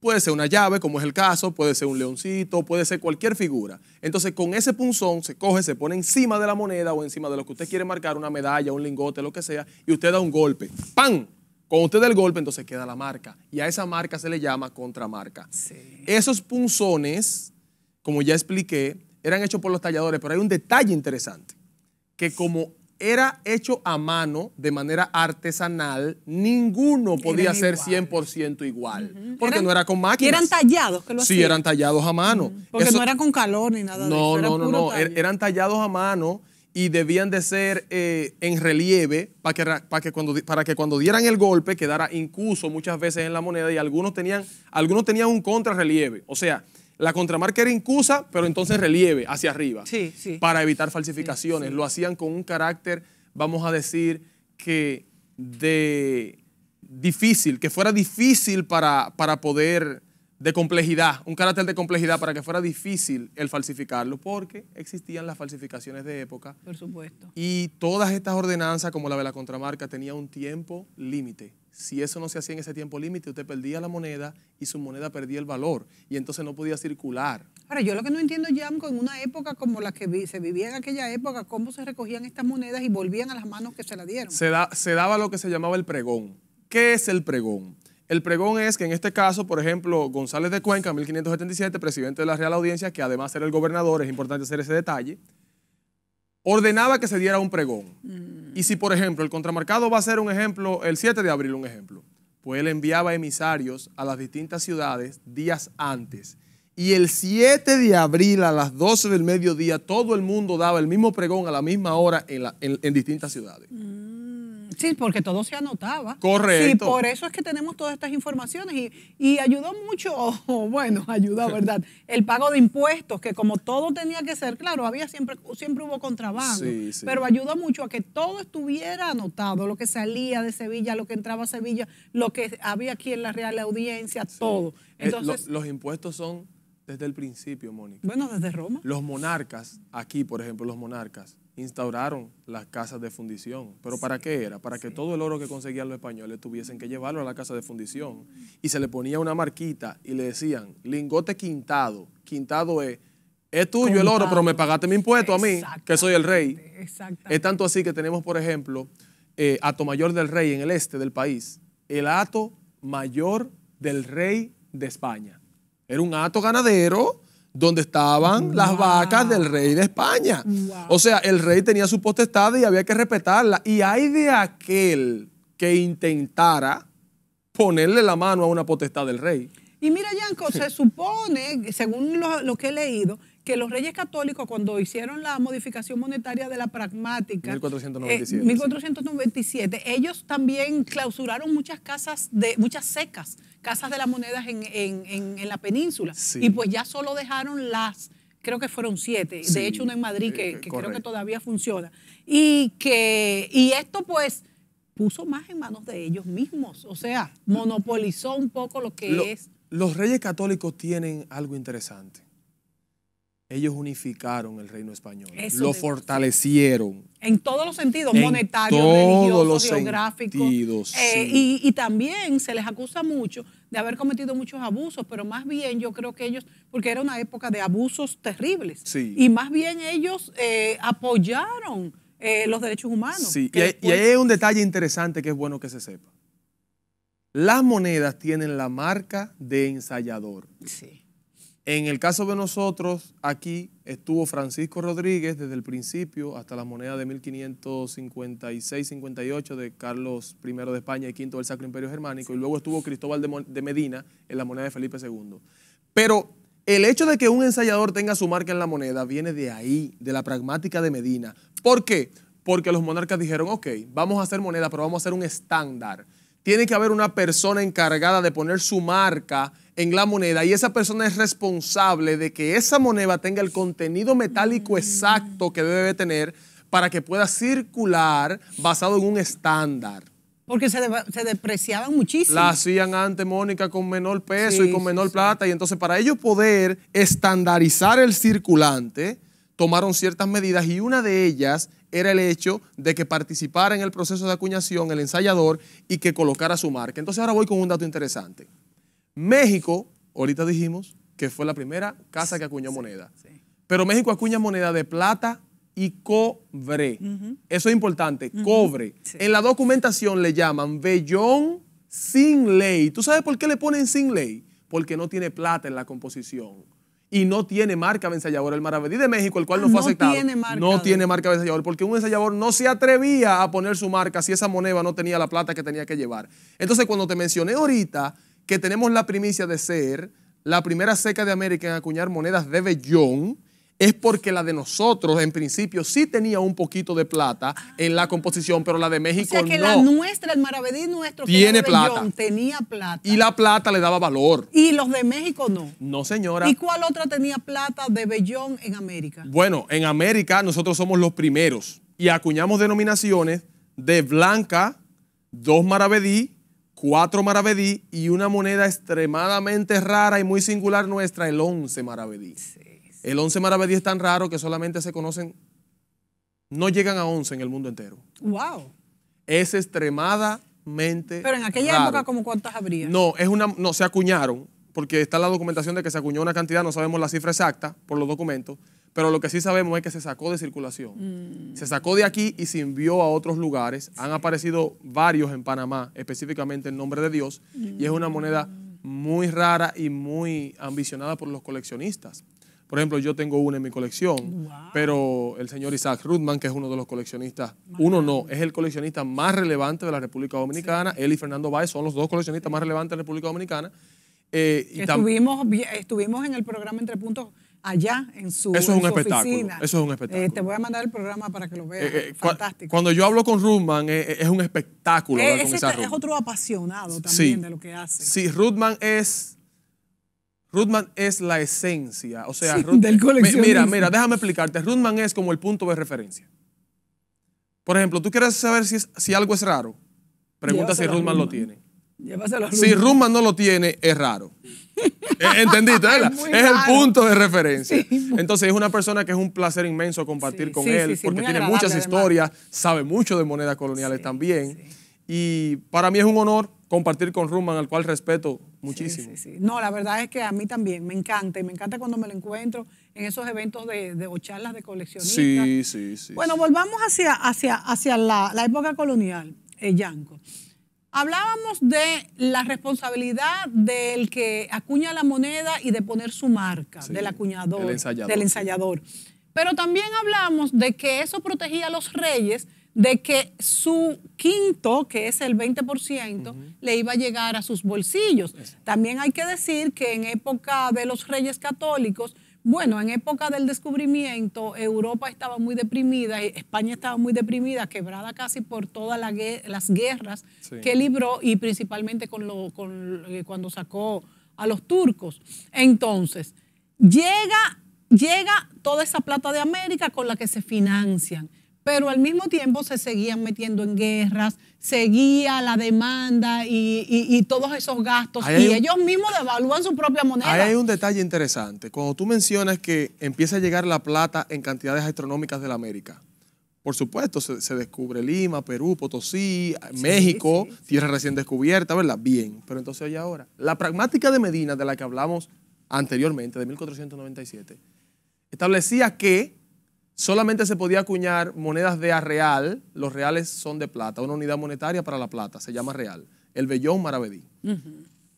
Puede ser una llave, como es el caso, puede ser un leoncito, puede ser cualquier figura. Entonces, con ese punzón se coge, se pone encima de la moneda o encima de lo que usted quiere marcar, una medalla, un lingote, lo que sea, y usted da un golpe. ¡Pam! Con usted da el golpe, entonces queda la marca. Y a esa marca se le llama contramarca. Sí. Esos punzones, como ya expliqué, eran hechos por los talladores, pero hay un detalle interesante, que como era hecho a mano de manera artesanal, ninguno podía ser 100% igual. Porque no era con máquinas. eran tallados, que lo hacían. Sí, eran tallados a mano. Porque no era con calor ni nada no, de eso. No, no, no, er, eran tallados a mano y debían de ser eh, en relieve para que, para, que cuando, para que cuando dieran el golpe quedara incluso muchas veces en la moneda y algunos tenían, algunos tenían un contrarrelieve. O sea, la contramarca era incusa, pero entonces relieve hacia arriba. Sí, sí. Para evitar falsificaciones. Lo hacían con un carácter, vamos a decir, que de difícil, que fuera difícil para, para poder de complejidad, un carácter de complejidad para que fuera difícil el falsificarlo, porque existían las falsificaciones de época. Por supuesto. Y todas estas ordenanzas, como la de la contramarca, tenía un tiempo límite. Si eso no se hacía en ese tiempo límite, usted perdía la moneda y su moneda perdía el valor y entonces no podía circular. Ahora, yo lo que no entiendo, ya con una época como la que se vivía en aquella época, cómo se recogían estas monedas y volvían a las manos que se las dieron. Se, se daba lo que se llamaba el pregón. ¿Qué es el pregón? El pregón es que en este caso, por ejemplo, González de Cuenca, 1577, presidente de la Real Audiencia, que además era el gobernador, es importante hacer ese detalle, ordenaba que se diera un pregón. Mm. Y si, por ejemplo, el contramarcado va a ser un ejemplo, el 7 de abril, un ejemplo, pues él enviaba emisarios a las distintas ciudades días antes. Y el 7 de abril a las 12 del mediodía, todo el mundo daba el mismo pregón a la misma hora en, distintas ciudades. Mm. Sí, porque todo se anotaba. Correcto. Sí, por eso es que tenemos todas estas informaciones y, y ayudó mucho, bueno, ayudó, ¿verdad? El pago de impuestos, que como todo tenía que ser, claro, había siempre, siempre hubo contrabando, sí, sí. pero ayudó mucho a que todo estuviera anotado, lo que salía de Sevilla, lo que entraba a Sevilla, lo que había aquí en la Real Audiencia, todo. Eh, Entonces, los impuestos son desde el principio, Mónica. Bueno, desde Roma. Los monarcas, aquí, por ejemplo, los monarcas instauraron las casas de fundición. ¿Pero para qué era? Para que todo el oro que conseguían los españoles tuviesen que llevarlo a la casa de fundición. Y se le ponía una marquita y le decían, lingote quintado. Quintado es, es tuyo el oro, pero me pagaste mi impuesto a mí, que soy el rey. Es tanto así que tenemos, por ejemplo, eh, Ato Mayor del Rey en el este del país. El Ato Mayor del Rey de España. Era un ato ganadero donde estaban las vacas del rey de España. O sea, el rey tenía su potestad y había que respetarla. Y hay de aquel que intentara ponerle la mano a una potestad del rey. Y mira, Yanko, se supone, según lo que he leído, que los reyes católicos cuando hicieron la modificación monetaria de la pragmática, 1497, eh, ellos también clausuraron muchas casas de muchas secas, casas de las monedas en, en, en, la península, y pues ya solo dejaron las creo que fueron siete, de hecho una en Madrid que, eh, creo que todavía funciona. Y que y esto pues puso más en manos de ellos mismos, o sea, monopolizó un poco lo que es. Los reyes católicos tienen algo interesante ellos unificaron el reino español, lo fortalecieron. En todos los sentidos, monetarios, religiosos, geográficos. Eh, y, también se les acusa mucho de haber cometido muchos abusos, pero más bien yo creo que ellos, porque era una época de abusos terribles, y más bien ellos eh, apoyaron eh, los derechos humanos. y, y ahí hay un detalle interesante que es bueno que se sepa. Las monedas tienen la marca de ensayador. Sí. En el caso de nosotros, aquí estuvo Francisco Rodríguez desde el principio hasta la moneda de 1556-58 de Carlos I de España y V del Sacro Imperio Germánico, y luego estuvo Cristóbal de Medina en la moneda de Felipe II. Pero el hecho de que un ensayador tenga su marca en la moneda viene de ahí, de la pragmática de Medina. ¿Por qué? Porque los monarcas dijeron, ok, vamos a hacer moneda, pero vamos a hacer un estándar tiene que haber una persona encargada de poner su marca en la moneda y esa persona es responsable de que esa moneda tenga el contenido metálico mm. exacto que debe tener para que pueda circular basado en un estándar. Porque se, depreciaban muchísimo. La hacían antes, Mónica, con menor peso y con menor plata. Y entonces para ellos poder estandarizar el circulante, tomaron ciertas medidas y una de ellas era el hecho de que participara en el proceso de acuñación el ensayador y que colocara su marca. Entonces ahora voy con un dato interesante. México, ahorita dijimos que fue la primera casa que acuñó moneda. Pero México acuña moneda de plata y cobre. Eso es importante, cobre. En la documentación le llaman vellón sin ley. ¿Tú sabes por qué le ponen sin ley? Porque no tiene plata en la composición y no tiene marca de ensayador. El maravedí de México, el cual no, ah, fue aceptado, no tiene marca de ensayador, porque un ensayador no se atrevía a poner su marca si esa moneda no tenía la plata que tenía que llevar. Entonces, cuando te mencioné ahorita que tenemos la primicia de ser la primera seca de América en acuñar monedas de vellón, es porque la de nosotros en principio sí tenía un poquito de plata en la composición, pero la de México no. O que la nuestra, el maravedí nuestro, tiene plata. tenía plata. Y la plata le daba valor. Y los de México no. No, señora. ¿Y cuál otra tenía plata de Bellón en América? Bueno, en América nosotros somos los primeros y acuñamos denominaciones de blanca, dos maravedí, cuatro maravedí y una moneda extremadamente rara y muy singular nuestra, el once maravedí. El 11 maravedí es tan raro que solamente se conocen, no llegan a 11 en el mundo entero. ¡Wow! Es extremadamente. Pero en aquella época, ¿como cuántas habría? No, es una, no, se acuñaron, porque está la documentación de que se acuñó una cantidad, no sabemos la cifra exacta por los documentos, pero lo que sí sabemos es que se sacó de circulación. Mm. Se sacó de aquí y se envió a otros lugares. Han aparecido varios en Panamá, específicamente en nombre de Dios, y es una moneda mm. muy rara y muy ambicionada por los coleccionistas. Por ejemplo, yo tengo una en mi colección, pero el señor Isaac Rudman, que es uno de los coleccionistas, uno no, es el coleccionista más relevante de la República Dominicana. Él y Fernando Báez son los dos coleccionistas más relevantes de la República Dominicana. Eh, estuvimos, en el programa Entre Puntos allá en su, eso es un espectáculo, Eso es un espectáculo. Eh, te voy a mandar el programa para que lo veas. Eh, Fantástico. Cuando yo hablo con Rudman, es un espectáculo. es otro apasionado también de lo que hace. Sí, Rudman es Rudman es la esencia, o sea, mira, mira, déjame explicarte. Rudman es como el punto de referencia. Por ejemplo, tú quieres saber si, algo es raro, pregunta si Rudman lo tiene. Si Rudman no lo tiene, es raro. Eh, ¿Entendiste? Es, el punto de referencia. Entonces es una persona que es un placer inmenso compartir con él, porque tiene muchas historias, sabe mucho de monedas coloniales también. Y para mí es un honor compartir con Rudman, al cual respeto Muchísimo. No, la verdad es que a mí también me encanta y me encanta cuando me lo encuentro en esos eventos de, o charlas de coleccionistas. Sí, sí, sí. Bueno, volvamos hacia, hacia, hacia la, época colonial, el eh, Yanko. Hablábamos de la responsabilidad del que acuña la moneda y de poner su marca, del acuñador, del ensayador. Pero también hablamos de que eso protegía a los reyes de que su quinto, que es el 20%, le iba a llegar a sus bolsillos. También hay que decir que en época de los reyes católicos, bueno, en época del descubrimiento, Europa estaba muy deprimida, eh, España estaba muy deprimida, quebrada casi por todas las guerras que libró y principalmente con, lo, eh, cuando sacó a los turcos. Entonces, llega, llega toda esa plata de América con la que se financian pero al mismo tiempo se seguían metiendo en guerras, seguía la demanda y, todos esos gastos, y ellos mismos devalúan su propia moneda. Ahí hay un detalle interesante. Cuando tú mencionas que empieza a llegar la plata en cantidades astronómicas de la América, por supuesto, se, descubre Lima, Perú, Potosí, México, tierra recién descubierta, ¿verdad? Bien, pero entonces oye ahora, la pragmática de Medina de la que hablamos anteriormente, de 1497, establecía que solamente se podía acuñar monedas de a real, los reales son de plata, una unidad monetaria para la plata, se llama real, el vellón maravedí,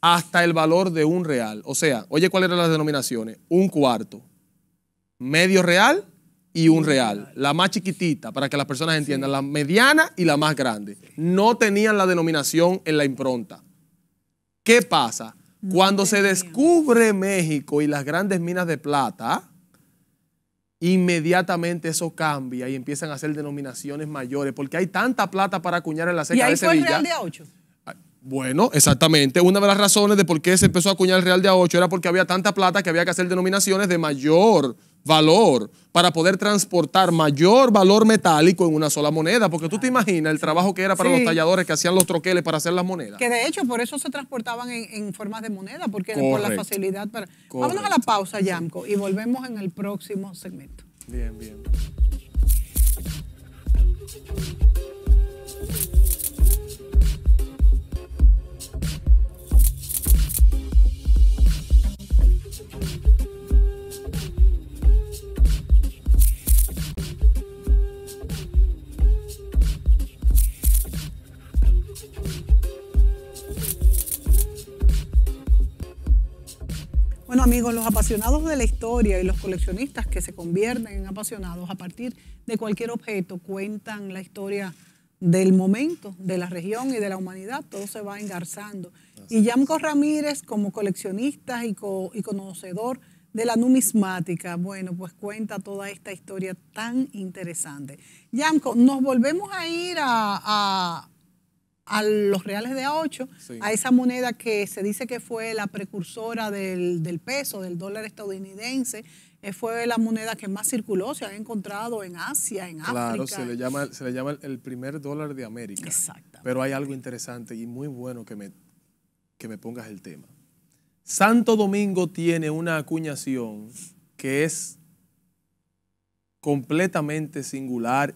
hasta el valor de un real. O sea, oye, ¿cuáles eran las denominaciones? Un cuarto, medio real y un real. La más chiquitita, para que las personas entiendan, la mediana y la más grande. No tenían la denominación en la impronta. ¿Qué pasa? Cuando se descubre México y las grandes minas de plata, inmediatamente eso cambia y empiezan a hacer denominaciones mayores, porque hay tanta plata para acuñar en la seca ¿Y ahí el Real de A8? Ah, bueno, exactamente. Una de las razones de por qué se empezó a acuñar el Real de A8 era porque había tanta plata que había que hacer denominaciones de mayor valor para poder transportar mayor valor metálico en una sola moneda, porque tú te imaginas el trabajo que era para los talladores que hacían los troqueles para hacer las monedas. Que de hecho por eso se transportaban en, forma de moneda, porque por la facilidad para... Vámonos a la pausa, Yamco, y volvemos en el próximo segmento. Bien, bien. Bueno amigos, los apasionados de la historia y los coleccionistas que se convierten en apasionados a partir de cualquier objeto cuentan la historia del momento, de la región y de la humanidad, todo se va engarzando. Y Yamco Ramírez, como coleccionista y, conocedor de la numismática, bueno, pues cuenta toda esta historia tan interesante. Yamco, nos volvemos a ir a a los reales de A8, a esa moneda que se dice que fue la precursora del, peso, del dólar estadounidense, eh, fue la moneda que más circuló, se ha encontrado en Asia, en África. Claro, se le llama, se le llama el primer dólar de América. Exacto. Pero hay algo interesante y muy bueno que me, que me pongas el tema. Santo Domingo tiene una acuñación que es completamente singular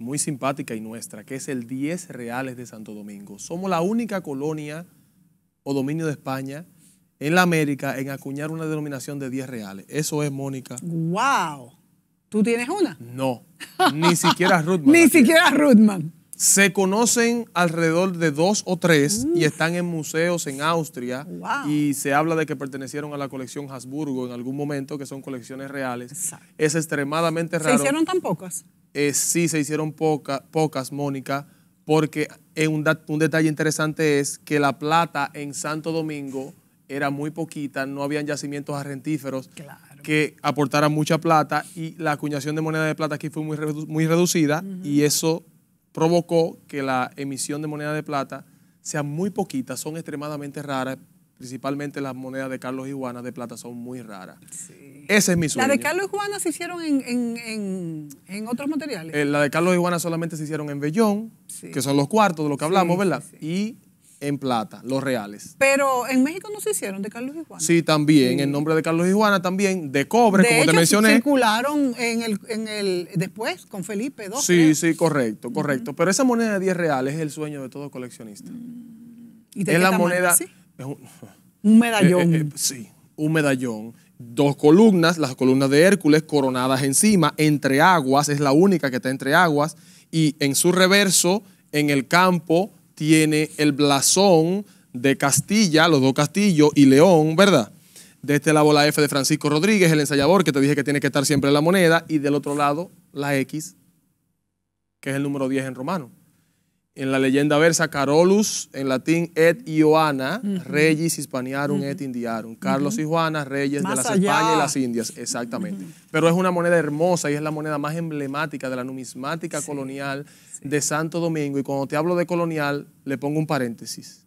muy simpática y nuestra, que es el 10 Reales de Santo Domingo. Somos la única colonia o dominio de España en la América en acuñar una denominación de 10 reales. Eso es, Mónica. ¡Wow! ¿Tú tienes una? No, ni siquiera Rutman. ni siquiera Rutman. Se conocen alrededor de dos o tres mm. y están en museos en Austria. Y se habla de que pertenecieron a la colección Habsburgo en algún momento, que son colecciones reales. Es extremadamente raro. ¿Se hicieron tan pocas? Eh, sí se hicieron pocas, pocas, Mónica, porque un, un detalle interesante es que la plata en Santo Domingo era muy poquita, no habían yacimientos arrentíferos que aportaran mucha plata y la acuñación de moneda de plata aquí fue muy, muy reducida y eso provocó que la emisión de moneda de plata sea muy poquita, son extremadamente raras, principalmente las monedas de Carlos Iguana de plata son muy raras. Sí. Ese es mi sueño. ¿La de Carlos y Juana se hicieron en, en, otros materiales? Eh, la de Carlos y Juana solamente se hicieron en vellón, que son los cuartos de los que hablamos, ¿verdad? y en plata, los reales. Pero en México no se hicieron de Carlos y Juana. Sí, también, en nombre de Carlos y Juana también, de cobre, como te mencioné. circularon en el, después con Felipe II. Sí, sí, correcto, correcto. Pero esa moneda de 10 reales es el sueño de todo coleccionista. Mm. ¿Y de es la moneda... un, medallón. Eh, eh, sí, un medallón dos columnas, las columnas de Hércules coronadas encima, entre aguas, es la única que está entre aguas, y en su reverso, en el campo, tiene el blasón de Castilla, los dos castillos y León, ¿verdad? De este lado la F de Francisco Rodríguez, el ensayador que te dije que tiene que estar siempre en la moneda, y del otro lado la X, que es el número 10 en romano en la leyenda versa Carolus, en latín et Ioana, Reyes Hispaniarum et Indiarum. Carlos y Juana, reyes de las Españas y las Indias, exactamente. Pero es una moneda hermosa y es la moneda más emblemática de la numismática colonial de Santo Domingo. Y cuando te hablo de colonial, le pongo un paréntesis,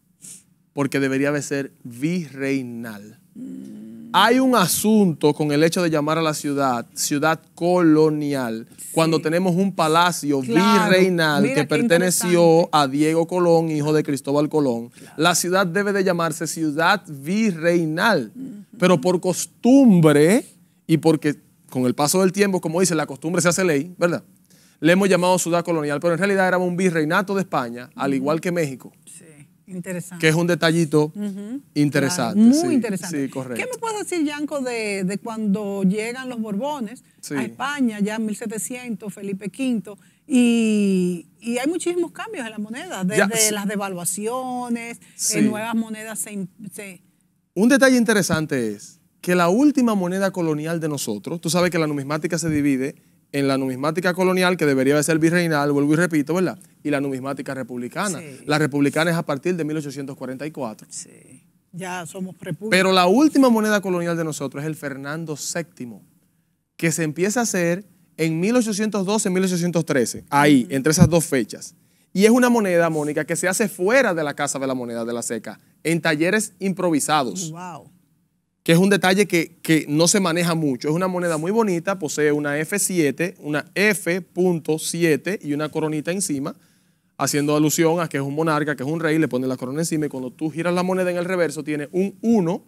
porque debería de ser virreinal. Mm. Hay un asunto con el hecho de llamar a la ciudad ciudad colonial, cuando tenemos un palacio virreinal que perteneció a Diego Colón, hijo de Cristóbal Colón. La ciudad debe de llamarse ciudad virreinal, pero por costumbre y porque con el paso del tiempo, como dice, la costumbre se hace ley, ¿verdad? Le hemos llamado ciudad colonial, pero en realidad era un virreinato de España, al igual que México. Interesante. Que es un detallito interesante. muy interesante. correcto. ¿Qué me puedes decir, Yanko, de, cuando llegan los Borbones a España, ya en 1700, Felipe V, y, hay muchísimos cambios en la moneda, desde las devaluaciones, nuevas monedas se... Un detalle interesante es que la última moneda colonial de nosotros, tú sabes que la numismática se divide en la numismática colonial, que debería de ser virreinal, vuelvo y repito, ¿verdad? Y la numismática republicana. La republicana es a partir de 1844. Sí. Ya somos república. Pero la última moneda colonial de nosotros es el Fernando VII, que se empieza a hacer en 1812, 1813, ahí, entre esas dos fechas. Y es una moneda, Mónica, que se hace fuera de la Casa de la Moneda de la Seca, en talleres improvisados. ¡Wow! que es un detalle que, no se maneja mucho. Es una moneda muy bonita, posee una F7, una F.7 y una coronita encima, haciendo alusión a que es un monarca, que es un rey, le pone la corona encima y cuando tú giras la moneda en el reverso tiene un 1,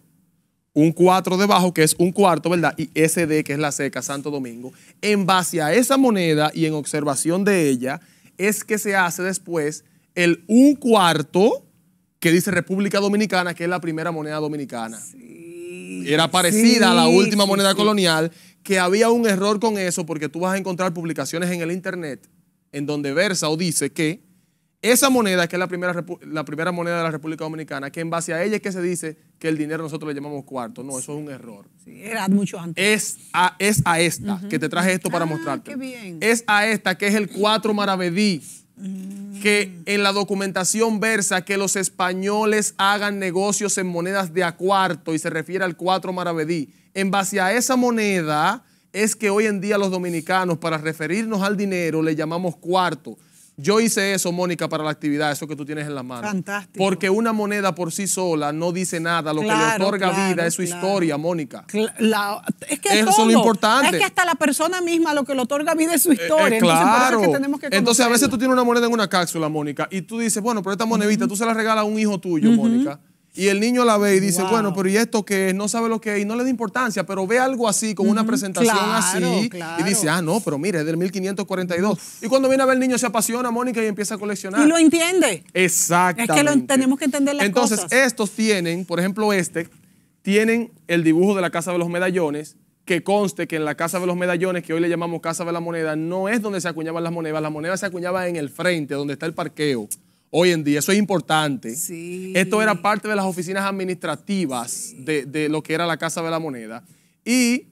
un 4 debajo, que es un cuarto, ¿verdad? Y SD, que es la seca, Santo Domingo. En base a esa moneda y en observación de ella, es que se hace después el un cuarto que dice República Dominicana, que es la primera moneda dominicana. Sí era parecida a la última moneda colonial, que había un error con eso porque tú vas a encontrar publicaciones en el Internet en donde versa o dice que esa moneda, que es la primera, la primera moneda de la República Dominicana, que en base a ella es que se dice que el dinero nosotros le llamamos cuarto. No, eso es un error. era mucho antes. Es a, es a esta que te traje esto para ah, mostrarte. Qué bien. Es a esta que es el cuatro maravedí que en la documentación versa que los españoles hagan negocios en monedas de a cuarto y se refiere al cuatro maravedí. En base a esa moneda es que hoy en día los dominicanos para referirnos al dinero le llamamos cuarto. Yo hice eso, Mónica, para la actividad, eso que tú tienes en la mano. Fantástico. Porque una moneda por sí sola no dice nada. Lo que le otorga vida es su historia, Mónica. es que eso es lo importante. Es que hasta la persona misma lo que le otorga vida es su eh, eh, historia. claro. Entonces, a veces tú tienes una moneda en una cápsula, Mónica, y tú dices, bueno, pero esta monedita tú se la regalas a un hijo tuyo, Mónica y el niño la ve y dice, bueno, pero ¿y esto qué es? No sabe lo que es y no le da importancia, pero ve algo así, con una presentación así. Y dice, ah, no, pero mire, es del 1542. Y cuando viene a ver el niño se apasiona, Mónica, y empieza a coleccionar. Y lo entiende. Exactamente. Es que lo, tenemos que entender las Entonces, estos tienen, por ejemplo, este, tienen el dibujo de la Casa de los Medallones, que conste que en la Casa de los Medallones, que hoy le llamamos Casa de la Moneda, no es donde se acuñaban las monedas, las monedas se acuñaban en el frente, donde está el parqueo hoy en día. Eso es importante. Esto era parte de las oficinas administrativas de, de, lo que era la Casa de la Moneda. Y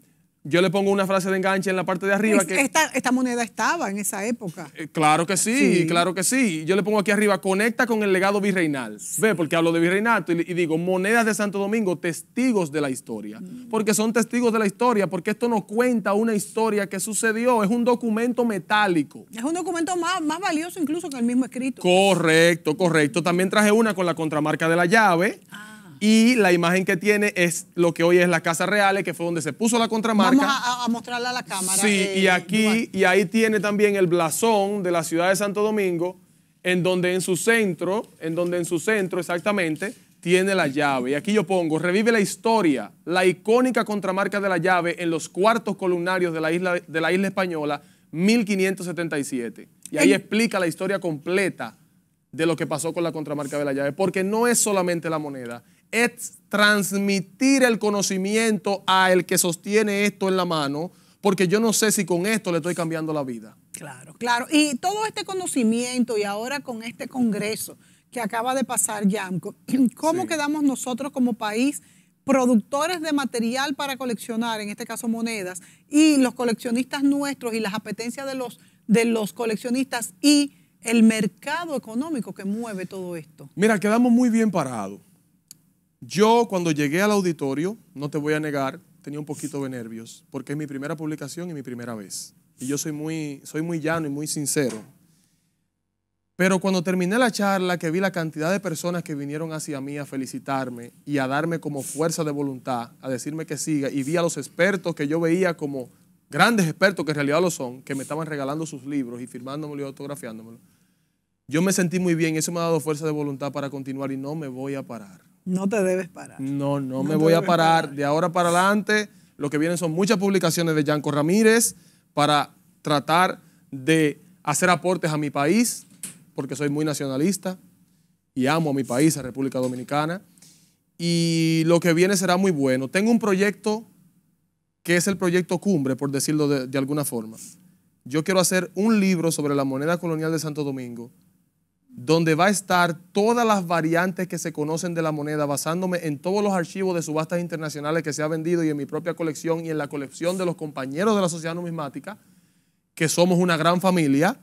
yo le pongo una frase de enganche en la parte de arriba. que, esta, esta, moneda estaba en esa época. Eh, claro que sí, claro que sí. Yo le pongo aquí arriba, conecta con el legado virreinal. Ve, porque hablo de virreinato y, digo, monedas de Santo Domingo, testigos de la historia. Mm. Porque son testigos de la historia, porque esto nos cuenta una historia que sucedió. Es un documento metálico. Es un documento más, más valioso incluso que el mismo escrito. Correcto, correcto. También traje una con la contramarca de la llave. Ah y la imagen que tiene es lo que hoy es la Casa Real, que fue donde se puso la contramarca. Vamos a, mostrarla a la cámara. Sí, y eh, aquí, y ahí tiene también el blasón de la ciudad de Santo Domingo, en donde en su centro, en donde en su centro exactamente, tiene la llave. Y aquí yo pongo, revive la historia, la icónica contramarca de la llave en los cuartos columnarios de la isla, de la isla española, 1577. Y ahí explica la historia completa de lo que pasó con la contramarca de la llave, porque no es solamente la moneda, es transmitir el conocimiento a el que sostiene esto en la mano, porque yo no sé si con esto le estoy cambiando la vida. Claro, claro. Y todo este conocimiento y ahora con este Congreso que acaba de pasar, Yamco, ¿cómo quedamos nosotros como país productores de material para coleccionar, en este caso monedas, y los coleccionistas nuestros y las apetencias de los, de los coleccionistas y el mercado económico que mueve todo esto? Mira, quedamos muy bien parados. Yo cuando llegué al auditorio, no te voy a negar, tenía un poquito de nervios, porque es mi primera publicación y mi primera vez. Y yo soy muy, soy muy llano y muy sincero. Pero cuando terminé la charla, que vi la cantidad de personas que vinieron hacia mí a felicitarme y a darme como fuerza de voluntad, a decirme que siga, y vi a los expertos que yo veía como grandes expertos, que en realidad lo son, que me estaban regalando sus libros y firmándomelo y autografiándomelo, yo me sentí muy bien eso me ha dado fuerza de voluntad para continuar y no me voy a parar. No te debes parar. No, no, me voy a parar. De ahora para adelante, lo que vienen son muchas publicaciones de Yanko Ramírez para tratar de hacer aportes a mi país, porque soy muy nacionalista y amo a mi país, a República Dominicana. Y lo que viene será muy bueno. Tengo un proyecto que es el proyecto cumbre, por decirlo de alguna forma. Yo quiero hacer un libro sobre la moneda colonial de Santo Domingo donde va a estar todas las variantes que se conocen de la moneda, basándome en todos los archivos de subastas internacionales que se ha vendido y en mi propia colección y en la colección de los compañeros de la sociedad numismática, que somos una gran familia,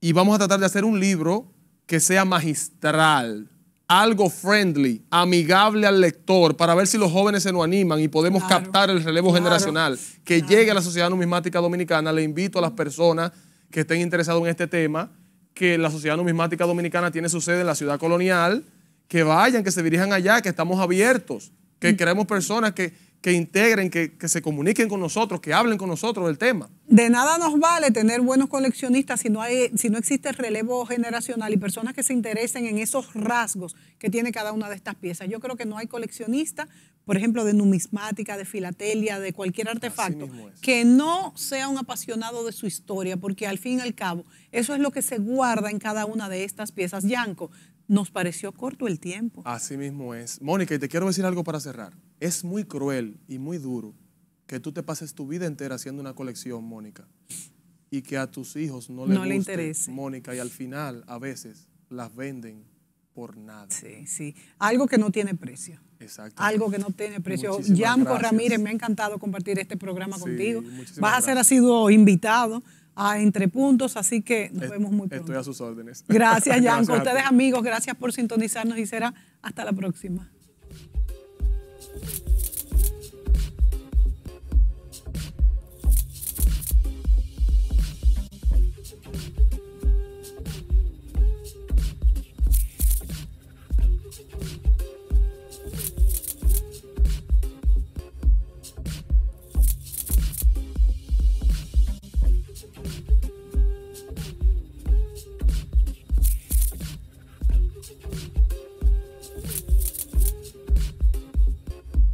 y vamos a tratar de hacer un libro que sea magistral, algo friendly, amigable al lector, para ver si los jóvenes se nos animan y podemos captar el relevo generacional, que llegue a la sociedad numismática dominicana. Le invito a las personas que estén interesados en este tema que la Sociedad Numismática Dominicana tiene su sede en la ciudad colonial, que vayan, que se dirijan allá, que estamos abiertos, que mm. queremos personas que, que integren, que, se comuniquen con nosotros, que hablen con nosotros del tema. De nada nos vale tener buenos coleccionistas si no, hay, si no existe relevo generacional y personas que se interesen en esos rasgos que tiene cada una de estas piezas. Yo creo que no hay coleccionista, por ejemplo, de numismática, de filatelia, de cualquier artefacto, que no sea un apasionado de su historia, porque al fin y al cabo, eso es lo que se guarda en cada una de estas piezas. Yanko, nos pareció corto el tiempo. Así mismo es. Mónica, y te quiero decir algo para cerrar. Es muy cruel y muy duro que tú te pases tu vida entera haciendo una colección, Mónica, y que a tus hijos no, no les le interese. Mónica, y al final a veces las venden por nada. Sí, sí. Algo que no tiene precio. Exacto. Algo que no tiene precio. Yanko Ramírez, me ha encantado compartir este programa contigo. Vas a ser ser sido invitado a Entre Puntos, así que nos vemos muy pronto. Estoy a sus órdenes. Gracias, Yanko. Ustedes, amigos, gracias por sintonizarnos y será hasta la próxima. Thank you.